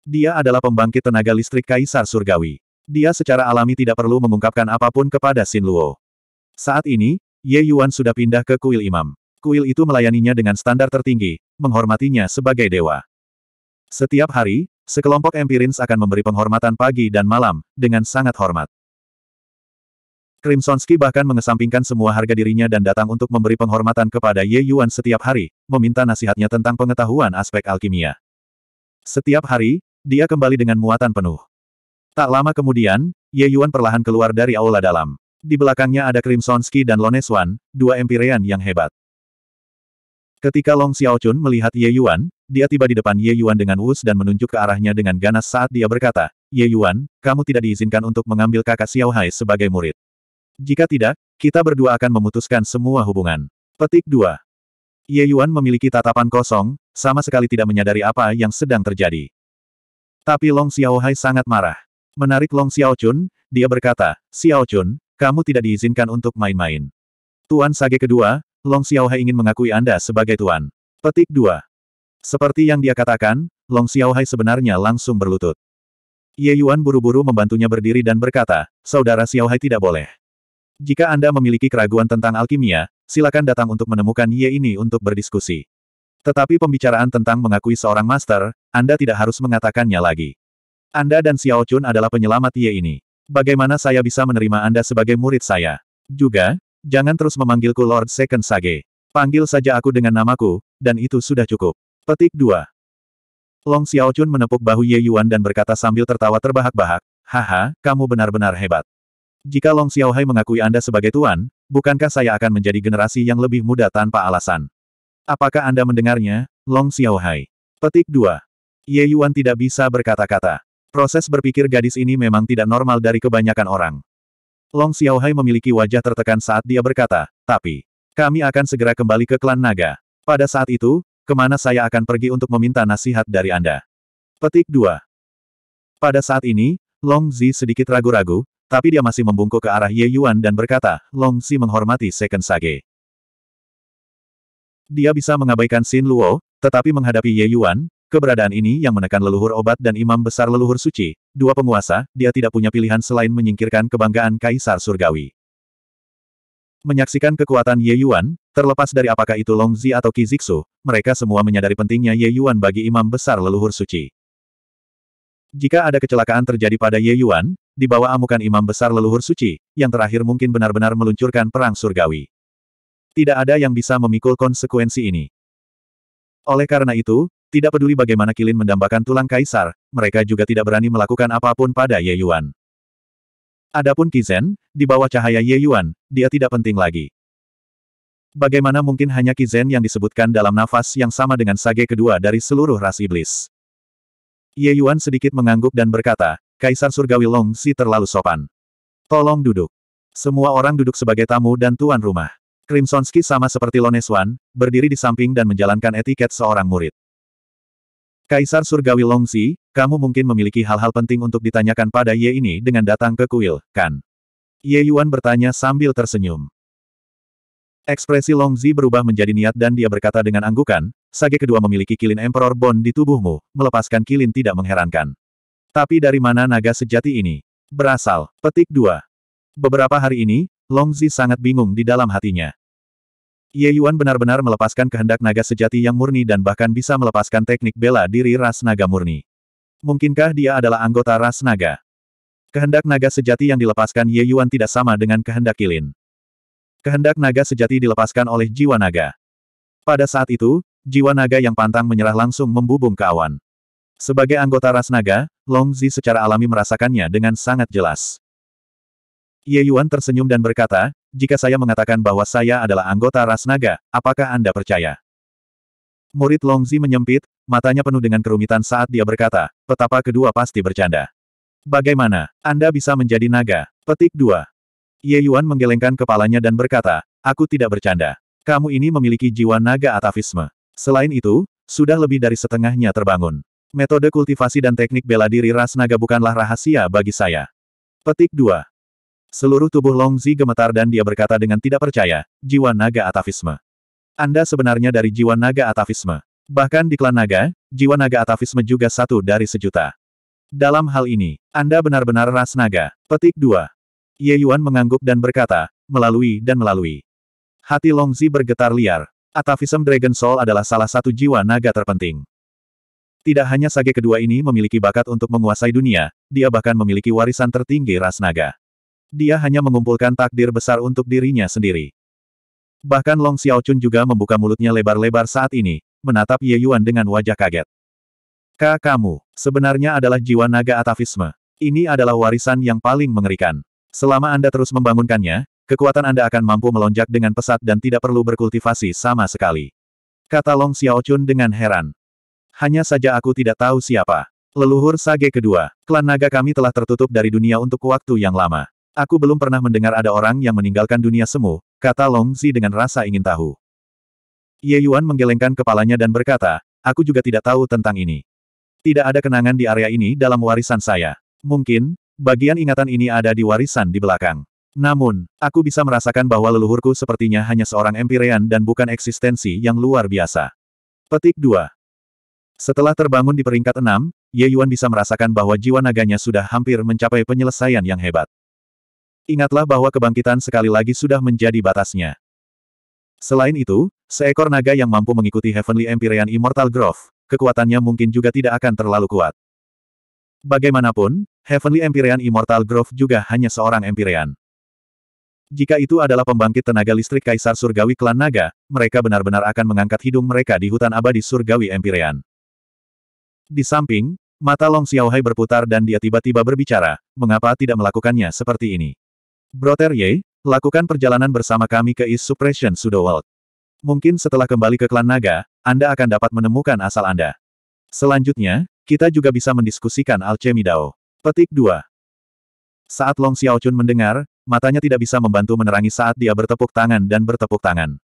Speaker 1: Dia adalah pembangkit tenaga listrik Kaisar Surgawi. Dia secara alami tidak perlu mengungkapkan apapun kepada Sin Luo. Saat ini, Ye Yuan sudah pindah ke kuil imam. Kuil itu melayaninya dengan standar tertinggi, menghormatinya sebagai dewa. Setiap hari, sekelompok Empirins akan memberi penghormatan pagi dan malam, dengan sangat hormat. Krimsonski bahkan mengesampingkan semua harga dirinya dan datang untuk memberi penghormatan kepada Ye Yuan setiap hari, meminta nasihatnya tentang pengetahuan aspek alkimia. Setiap hari, dia kembali dengan muatan penuh. Tak lama kemudian, Ye Yuan perlahan keluar dari aula dalam. Di belakangnya ada Krimsonski dan Loneswan, dua empirian yang hebat. Ketika Long Xiaochun melihat Ye Yuan, dia tiba di depan Ye Yuan dengan wus dan menunjuk ke arahnya dengan ganas saat dia berkata, Ye Yuan, kamu tidak diizinkan untuk mengambil kakak Xiao Hai sebagai murid. Jika tidak, kita berdua akan memutuskan semua hubungan. Petik 2. Ye Yuan memiliki tatapan kosong, sama sekali tidak menyadari apa yang sedang terjadi. Tapi Long Xiao Hai sangat marah. Menarik Long Xiao Chun, dia berkata, Xiao Chun, kamu tidak diizinkan untuk main-main. Tuan Sage kedua, Long Xiao Hai ingin mengakui Anda sebagai tuan. Petik 2. Seperti yang dia katakan, Long Xiaohai sebenarnya langsung berlutut. Ye Yuan buru-buru membantunya berdiri dan berkata, Saudara Xiaohai tidak boleh. Jika Anda memiliki keraguan tentang alkimia, silakan datang untuk menemukan Ye ini untuk berdiskusi. Tetapi pembicaraan tentang mengakui seorang master, Anda tidak harus mengatakannya lagi. Anda dan Xiao Chun adalah penyelamat Ye ini. Bagaimana saya bisa menerima Anda sebagai murid saya? Juga, jangan terus memanggilku Lord Second Sage. Panggil saja aku dengan namaku, dan itu sudah cukup. Petik 2. Long Xiaochun menepuk bahu Ye Yuan dan berkata sambil tertawa terbahak-bahak, Haha, kamu benar-benar hebat. Jika Long Xiaohai mengakui Anda sebagai tuan, bukankah saya akan menjadi generasi yang lebih muda tanpa alasan? Apakah Anda mendengarnya, Long Xiaohai? Petik 2. Ye Yuan tidak bisa berkata-kata. Proses berpikir gadis ini memang tidak normal dari kebanyakan orang. Long Xiaohai memiliki wajah tertekan saat dia berkata, tapi, kami akan segera kembali ke klan naga. Pada saat itu, kemana saya akan pergi untuk meminta nasihat dari Anda. Petik 2. Pada saat ini, Long Zi sedikit ragu-ragu, tapi dia masih membungkuk ke arah Ye Yuan dan berkata, Long Zi menghormati Second Sage. Dia bisa mengabaikan Xin Luo, tetapi menghadapi Ye Yuan, keberadaan ini yang menekan leluhur obat dan imam besar leluhur suci, dua penguasa, dia tidak punya pilihan selain menyingkirkan kebanggaan Kaisar Surgawi. Menyaksikan kekuatan Ye Yuan, terlepas dari apakah itu Long Longzi atau Zixu, mereka semua menyadari pentingnya Ye Yuan bagi imam besar leluhur suci. Jika ada kecelakaan terjadi pada Ye Yuan, di bawah amukan imam besar leluhur suci, yang terakhir mungkin benar-benar meluncurkan perang surgawi. Tidak ada yang bisa memikul konsekuensi ini. Oleh karena itu, tidak peduli bagaimana Kilin mendambakan tulang kaisar, mereka juga tidak berani melakukan apapun pada Ye Yuan. Adapun Kizen, di bawah cahaya Ye Yuan, dia tidak penting lagi. Bagaimana mungkin hanya Kizen yang disebutkan dalam nafas yang sama dengan sage kedua dari seluruh ras iblis? Ye Yuan sedikit mengangguk dan berkata, Kaisar Surgawi Long Si terlalu sopan. Tolong duduk. Semua orang duduk sebagai tamu dan tuan rumah. Krimsonski sama seperti Loneswan, berdiri di samping dan menjalankan etiket seorang murid. Kaisar Surgawi Longzi, kamu mungkin memiliki hal-hal penting untuk ditanyakan pada Ye ini dengan datang ke kuil, kan? Ye Yuan bertanya sambil tersenyum. Ekspresi Longzi berubah menjadi niat dan dia berkata dengan anggukan, Sage kedua memiliki kilin Emperor Bond di tubuhmu, melepaskan kilin tidak mengherankan. Tapi dari mana naga sejati ini? Berasal, petik dua. Beberapa hari ini, Longzi sangat bingung di dalam hatinya. Ye Yuan benar-benar melepaskan kehendak naga sejati yang murni dan bahkan bisa melepaskan teknik bela diri ras naga murni. Mungkinkah dia adalah anggota ras naga? Kehendak naga sejati yang dilepaskan Ye Yuan tidak sama dengan kehendak Kilin. Kehendak naga sejati dilepaskan oleh jiwa naga. Pada saat itu, jiwa naga yang pantang menyerah langsung membubung ke awan. Sebagai anggota ras naga, Long Zi secara alami merasakannya dengan sangat jelas. Ye Yuan tersenyum dan berkata, jika saya mengatakan bahwa saya adalah anggota ras naga, apakah Anda percaya? Murid Longzi menyempit, matanya penuh dengan kerumitan saat dia berkata, petapa kedua pasti bercanda. Bagaimana, Anda bisa menjadi naga? Petik 2. Ye Yuan menggelengkan kepalanya dan berkata, aku tidak bercanda. Kamu ini memiliki jiwa naga atavisme. Selain itu, sudah lebih dari setengahnya terbangun. Metode kultivasi dan teknik bela diri ras naga bukanlah rahasia bagi saya. Petik 2. Seluruh tubuh Longzi gemetar dan dia berkata dengan tidak percaya, jiwa naga atavisme. Anda sebenarnya dari jiwa naga atavisme. Bahkan di klan naga, jiwa naga atavisme juga satu dari sejuta. Dalam hal ini, Anda benar-benar ras naga. Petik 2. Ye Yuan mengangguk dan berkata, melalui dan melalui. Hati Longzi bergetar liar. Atavism Dragon Soul adalah salah satu jiwa naga terpenting. Tidak hanya sage kedua ini memiliki bakat untuk menguasai dunia, dia bahkan memiliki warisan tertinggi ras naga. Dia hanya mengumpulkan takdir besar untuk dirinya sendiri. Bahkan Long Xiaochun juga membuka mulutnya lebar-lebar saat ini, menatap Ye Yuan dengan wajah kaget. Ka kamu, sebenarnya adalah jiwa naga atavisme. Ini adalah warisan yang paling mengerikan. Selama Anda terus membangunkannya, kekuatan Anda akan mampu melonjak dengan pesat dan tidak perlu berkultivasi sama sekali. Kata Long Xiaochun dengan heran. Hanya saja aku tidak tahu siapa. Leluhur Sage kedua, klan naga kami telah tertutup dari dunia untuk waktu yang lama. Aku belum pernah mendengar ada orang yang meninggalkan dunia semu, kata Long Zi dengan rasa ingin tahu. Ye Yuan menggelengkan kepalanya dan berkata, aku juga tidak tahu tentang ini. Tidak ada kenangan di area ini dalam warisan saya. Mungkin, bagian ingatan ini ada di warisan di belakang. Namun, aku bisa merasakan bahwa leluhurku sepertinya hanya seorang empirean dan bukan eksistensi yang luar biasa. Petik 2. Setelah terbangun di peringkat 6, Ye Yuan bisa merasakan bahwa jiwa naganya sudah hampir mencapai penyelesaian yang hebat. Ingatlah bahwa kebangkitan sekali lagi sudah menjadi batasnya. Selain itu, seekor naga yang mampu mengikuti Heavenly Empyrean Immortal Grove, kekuatannya mungkin juga tidak akan terlalu kuat. Bagaimanapun, Heavenly Empyrean Immortal Grove juga hanya seorang Empyrean. Jika itu adalah pembangkit tenaga listrik Kaisar Surgawi Klan Naga, mereka benar-benar akan mengangkat hidung mereka di hutan abadi Surgawi Empyrean. Di samping, mata Long Xiaohai berputar dan dia tiba-tiba berbicara, mengapa tidak melakukannya seperti ini? Brother Ye, lakukan perjalanan bersama kami ke East Suppression Sudo World. Mungkin setelah kembali ke klan naga, Anda akan dapat menemukan asal Anda. Selanjutnya, kita juga bisa mendiskusikan alchemy Dao. Petik 2. Saat Long Xiaochun mendengar, matanya tidak bisa membantu menerangi saat dia bertepuk tangan dan bertepuk tangan.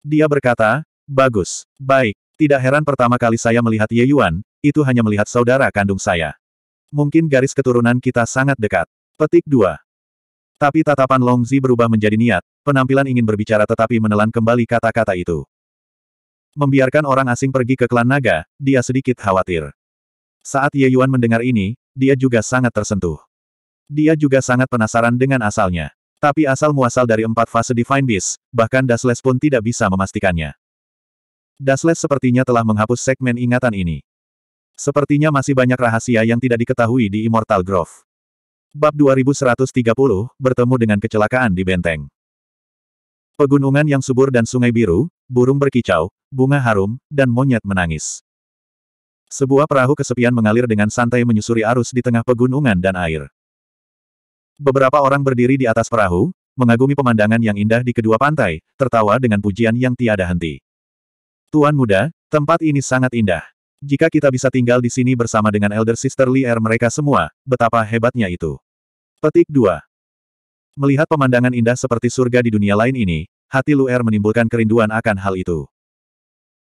Speaker 1: Dia berkata, Bagus, baik, tidak heran pertama kali saya melihat Ye Yuan, itu hanya melihat saudara kandung saya. Mungkin garis keturunan kita sangat dekat. Petik 2. Tapi tatapan Longzi berubah menjadi niat, penampilan ingin berbicara tetapi menelan kembali kata-kata itu. Membiarkan orang asing pergi ke klan naga, dia sedikit khawatir. Saat Ye Yuan mendengar ini, dia juga sangat tersentuh. Dia juga sangat penasaran dengan asalnya. Tapi asal-muasal dari empat fase Divine Beast, bahkan Dasles pun tidak bisa memastikannya. Dasles sepertinya telah menghapus segmen ingatan ini. Sepertinya masih banyak rahasia yang tidak diketahui di Immortal Grove. Bab 2130, bertemu dengan kecelakaan di benteng. Pegunungan yang subur dan sungai biru, burung berkicau, bunga harum, dan monyet menangis. Sebuah perahu kesepian mengalir dengan santai menyusuri arus di tengah pegunungan dan air. Beberapa orang berdiri di atas perahu, mengagumi pemandangan yang indah di kedua pantai, tertawa dengan pujian yang tiada henti. Tuan muda, tempat ini sangat indah. Jika kita bisa tinggal di sini bersama dengan Elder Sister Li er mereka semua, betapa hebatnya itu. Petik 2. Melihat pemandangan indah seperti surga di dunia lain ini, hati Luer menimbulkan kerinduan akan hal itu.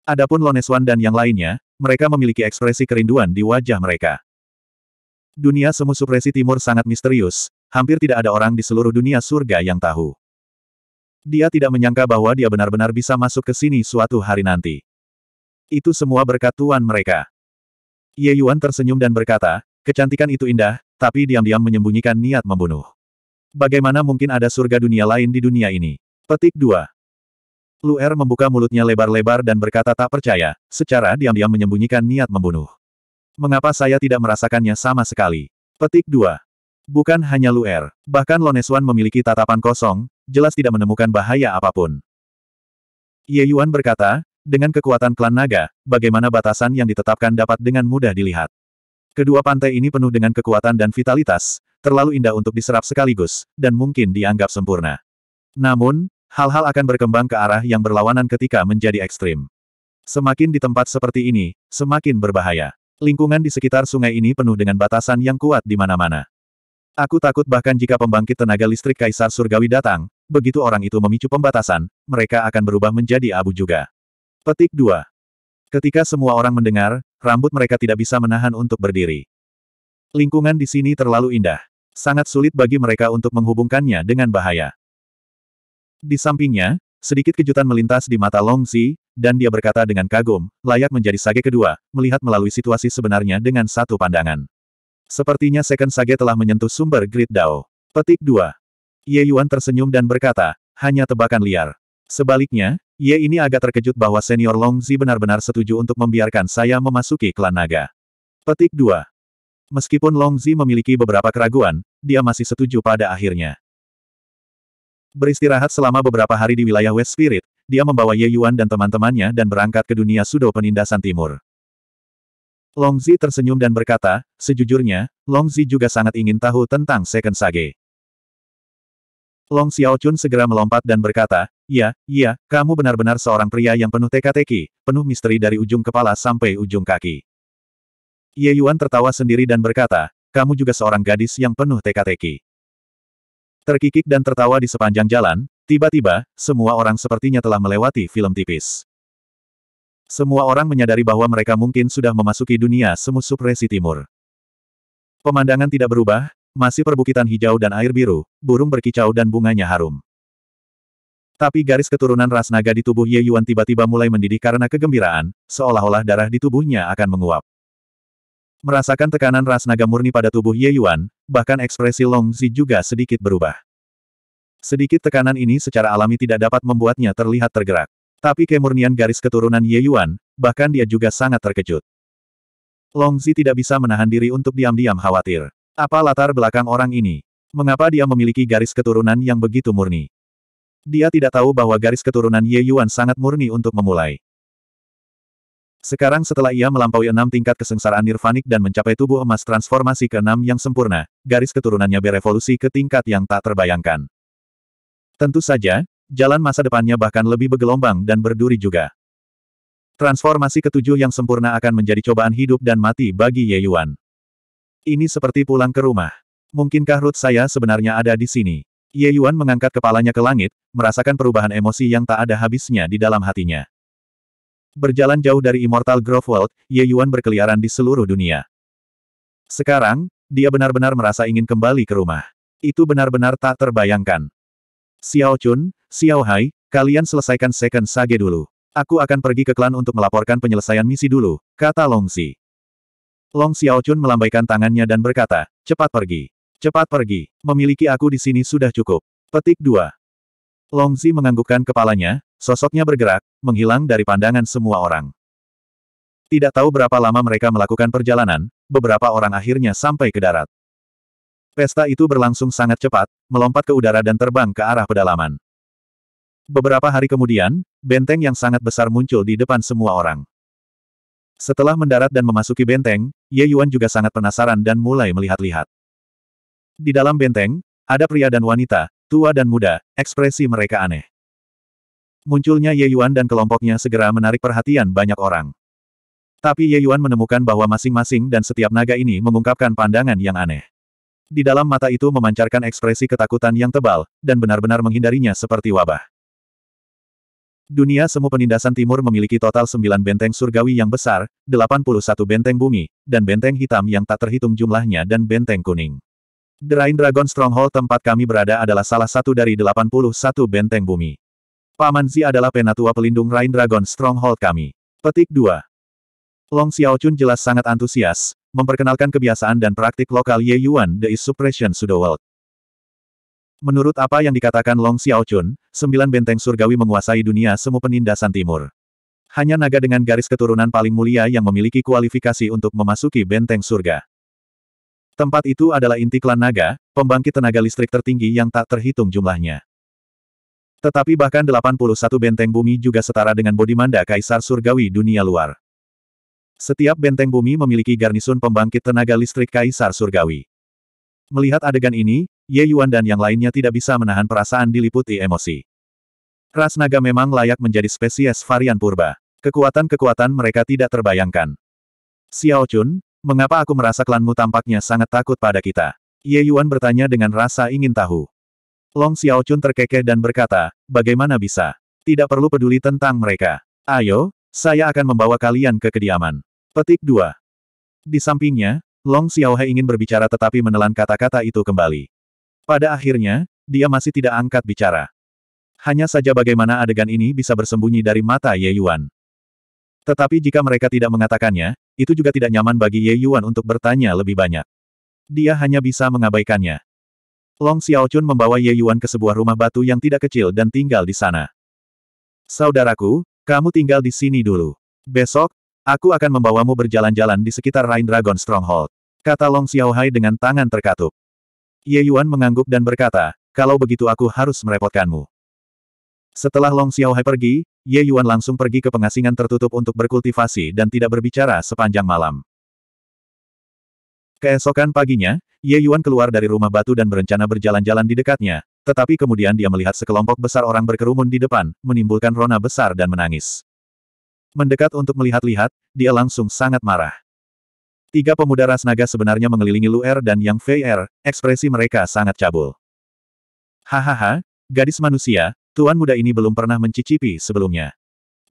Speaker 1: Adapun Loneswan dan yang lainnya, mereka memiliki ekspresi kerinduan di wajah mereka. Dunia semu supresi timur sangat misterius, hampir tidak ada orang di seluruh dunia surga yang tahu. Dia tidak menyangka bahwa dia benar-benar bisa masuk ke sini suatu hari nanti. Itu semua berkat Tuan mereka. Ye Yuan tersenyum dan berkata, kecantikan itu indah, tapi diam-diam menyembunyikan niat membunuh. Bagaimana mungkin ada surga dunia lain di dunia ini? Petik 2. Luer membuka mulutnya lebar-lebar dan berkata tak percaya, secara diam-diam menyembunyikan niat membunuh. Mengapa saya tidak merasakannya sama sekali? Petik 2. Bukan hanya Luer, bahkan Loneswan memiliki tatapan kosong, jelas tidak menemukan bahaya apapun. Ye Yuan berkata, dengan kekuatan klan naga, bagaimana batasan yang ditetapkan dapat dengan mudah dilihat. Kedua pantai ini penuh dengan kekuatan dan vitalitas, terlalu indah untuk diserap sekaligus, dan mungkin dianggap sempurna. Namun, hal-hal akan berkembang ke arah yang berlawanan ketika menjadi ekstrim. Semakin di tempat seperti ini, semakin berbahaya. Lingkungan di sekitar sungai ini penuh dengan batasan yang kuat di mana-mana. Aku takut bahkan jika pembangkit tenaga listrik Kaisar Surgawi datang, begitu orang itu memicu pembatasan, mereka akan berubah menjadi abu juga. Petik 2. Ketika semua orang mendengar, rambut mereka tidak bisa menahan untuk berdiri. Lingkungan di sini terlalu indah. Sangat sulit bagi mereka untuk menghubungkannya dengan bahaya. Di sampingnya, sedikit kejutan melintas di mata Long Longzi, dan dia berkata dengan kagum, layak menjadi sage kedua, melihat melalui situasi sebenarnya dengan satu pandangan. Sepertinya second sage telah menyentuh sumber grid Dao. Petik 2. Ye Yuan tersenyum dan berkata, hanya tebakan liar. Sebaliknya, Ye ini agak terkejut bahwa senior Longzi benar-benar setuju untuk membiarkan saya memasuki klan naga. Petik 2. Meskipun Longzi memiliki beberapa keraguan, dia masih setuju pada akhirnya. Beristirahat selama beberapa hari di wilayah West Spirit, dia membawa Ye Yuan dan teman-temannya dan berangkat ke dunia Sudo Penindasan Timur. Longzi tersenyum dan berkata, sejujurnya, Longzi juga sangat ingin tahu tentang Second Sage. Long Xiaochun segera melompat dan berkata, Iya, iya, kamu benar-benar seorang pria yang penuh teka-teki, penuh misteri dari ujung kepala sampai ujung kaki. Ye Yuan tertawa sendiri dan berkata, kamu juga seorang gadis yang penuh teka-teki. Terkikik dan tertawa di sepanjang jalan, tiba-tiba, semua orang sepertinya telah melewati film tipis. Semua orang menyadari bahwa mereka mungkin sudah memasuki dunia semu supresi timur. Pemandangan tidak berubah, masih perbukitan hijau dan air biru, burung berkicau dan bunganya harum. Tapi garis keturunan ras naga di tubuh Ye Yuan tiba-tiba mulai mendidih karena kegembiraan, seolah-olah darah di tubuhnya akan menguap. Merasakan tekanan ras naga murni pada tubuh Ye Yuan, bahkan ekspresi Long Zi juga sedikit berubah. Sedikit tekanan ini secara alami tidak dapat membuatnya terlihat tergerak. Tapi kemurnian garis keturunan Ye Yuan, bahkan dia juga sangat terkejut. Long Zi tidak bisa menahan diri untuk diam-diam khawatir. Apa latar belakang orang ini? Mengapa dia memiliki garis keturunan yang begitu murni? Dia tidak tahu bahwa garis keturunan Ye Yuan sangat murni untuk memulai. Sekarang setelah ia melampaui enam tingkat kesengsaraan nirvanik dan mencapai tubuh emas transformasi ke enam yang sempurna, garis keturunannya berevolusi ke tingkat yang tak terbayangkan. Tentu saja, jalan masa depannya bahkan lebih bergelombang dan berduri juga. Transformasi ketujuh yang sempurna akan menjadi cobaan hidup dan mati bagi Ye Yuan. Ini seperti pulang ke rumah. Mungkinkah root saya sebenarnya ada di sini? Ye Yuan mengangkat kepalanya ke langit, merasakan perubahan emosi yang tak ada habisnya di dalam hatinya. Berjalan jauh dari Immortal Grove World, Ye Yuan berkeliaran di seluruh dunia. Sekarang, dia benar-benar merasa ingin kembali ke rumah. Itu benar-benar tak terbayangkan. Xiao Chun, Xiao Hai, kalian selesaikan Second Sage dulu. Aku akan pergi ke klan untuk melaporkan penyelesaian misi dulu, kata Long Xi. Long Xiao Chun melambaikan tangannya dan berkata, cepat pergi. Cepat pergi. Memiliki aku di sini sudah cukup. Petik 2. Longzi menganggukkan kepalanya, sosoknya bergerak, menghilang dari pandangan semua orang. Tidak tahu berapa lama mereka melakukan perjalanan, beberapa orang akhirnya sampai ke darat. Pesta itu berlangsung sangat cepat, melompat ke udara dan terbang ke arah pedalaman. Beberapa hari kemudian, benteng yang sangat besar muncul di depan semua orang. Setelah mendarat dan memasuki benteng, Ye Yuan juga sangat penasaran dan mulai melihat-lihat. Di dalam benteng, ada pria dan wanita, tua dan muda, ekspresi mereka aneh. Munculnya Ye Yuan dan kelompoknya segera menarik perhatian banyak orang. Tapi Ye Yuan menemukan bahwa masing-masing dan setiap naga ini mengungkapkan pandangan yang aneh. Di dalam mata itu memancarkan ekspresi ketakutan yang tebal, dan benar-benar menghindarinya seperti wabah. Dunia semu penindasan timur memiliki total sembilan benteng surgawi yang besar, 81 benteng bumi, dan benteng hitam yang tak terhitung jumlahnya dan benteng kuning. Drain Dragon Stronghold tempat kami berada adalah salah satu dari 81 benteng bumi. Paman Zi adalah penatua pelindung Rain Dragon Stronghold kami. Petik 2. Long Xiaochun jelas sangat antusias, memperkenalkan kebiasaan dan praktik lokal Ye Yuan The East Suppression Sudo World. Menurut apa yang dikatakan Long Xiaochun, sembilan benteng surgawi menguasai dunia semu penindasan timur. Hanya naga dengan garis keturunan paling mulia yang memiliki kualifikasi untuk memasuki benteng surga. Tempat itu adalah inti klan naga, pembangkit tenaga listrik tertinggi yang tak terhitung jumlahnya. Tetapi bahkan 81 benteng bumi juga setara dengan bodimanda Kaisar Surgawi dunia luar. Setiap benteng bumi memiliki garnisun pembangkit tenaga listrik Kaisar Surgawi. Melihat adegan ini, Ye Yuan dan yang lainnya tidak bisa menahan perasaan diliputi emosi. Ras naga memang layak menjadi spesies varian purba. Kekuatan-kekuatan mereka tidak terbayangkan. Xiao Chun, Mengapa aku merasa klanmu tampaknya sangat takut pada kita? Ye Yuan bertanya dengan rasa ingin tahu. Long Xiao Chun terkekeh dan berkata, bagaimana bisa? Tidak perlu peduli tentang mereka. Ayo, saya akan membawa kalian ke kediaman. Petik 2. Di sampingnya, Long Xiaohe ingin berbicara tetapi menelan kata-kata itu kembali. Pada akhirnya, dia masih tidak angkat bicara. Hanya saja bagaimana adegan ini bisa bersembunyi dari mata Ye Yuan. Tetapi jika mereka tidak mengatakannya, itu juga tidak nyaman bagi Ye Yuan untuk bertanya lebih banyak. Dia hanya bisa mengabaikannya. Long Xiao Chun membawa Ye Yuan ke sebuah rumah batu yang tidak kecil dan tinggal di sana. Saudaraku, kamu tinggal di sini dulu. Besok, aku akan membawamu berjalan-jalan di sekitar Rain Dragon Stronghold. Kata Long Xiao Hai dengan tangan terkatup. Ye Yuan mengangguk dan berkata, kalau begitu aku harus merepotkanmu. Setelah Long Xiaohai pergi, Ye Yuan langsung pergi ke pengasingan tertutup untuk berkultivasi dan tidak berbicara sepanjang malam. Keesokan paginya, Ye Yuan keluar dari rumah batu dan berencana berjalan-jalan di dekatnya, tetapi kemudian dia melihat sekelompok besar orang berkerumun di depan, menimbulkan rona besar dan menangis. Mendekat untuk melihat-lihat, dia langsung sangat marah. Tiga pemuda ras naga sebenarnya mengelilingi Lu Er dan Yang Fei Er, ekspresi mereka sangat cabul. Hahaha, gadis manusia, Tuan muda ini belum pernah mencicipi sebelumnya.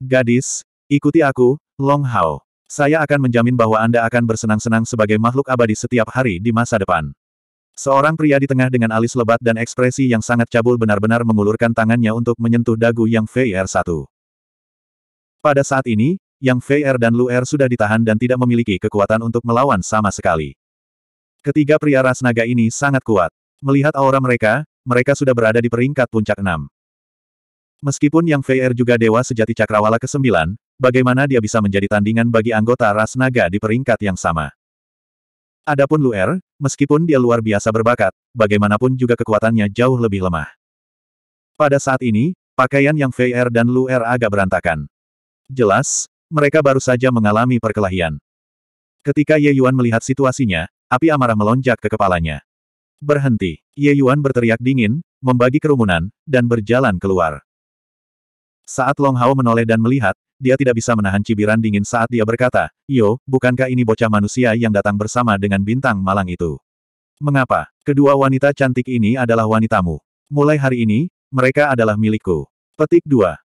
Speaker 1: Gadis, ikuti aku, Long Hao. Saya akan menjamin bahwa Anda akan bersenang-senang sebagai makhluk abadi setiap hari di masa depan. Seorang pria di tengah dengan alis lebat dan ekspresi yang sangat cabul benar-benar mengulurkan tangannya untuk menyentuh dagu Yang VR1. Er Pada saat ini, Yang VR er dan Lu Er sudah ditahan dan tidak memiliki kekuatan untuk melawan sama sekali. Ketiga pria ras naga ini sangat kuat. Melihat aura mereka, mereka sudah berada di peringkat puncak 6. Meskipun Yang Fei er juga dewa sejati cakrawala ke-9, bagaimana dia bisa menjadi tandingan bagi anggota ras naga di peringkat yang sama? Adapun Lu Er, meskipun dia luar biasa berbakat, bagaimanapun juga kekuatannya jauh lebih lemah. Pada saat ini, pakaian Yang Fei er dan Lu Er agak berantakan. Jelas, mereka baru saja mengalami perkelahian. Ketika Ye Yuan melihat situasinya, api amarah melonjak ke kepalanya. Berhenti, Ye Yuan berteriak dingin, membagi kerumunan, dan berjalan keluar. Saat Long Hao menoleh dan melihat, dia tidak bisa menahan cibiran dingin saat dia berkata, Yo, bukankah ini bocah manusia yang datang bersama dengan bintang malang itu? Mengapa? Kedua wanita cantik ini adalah wanitamu. Mulai hari ini, mereka adalah milikku. Petik 2.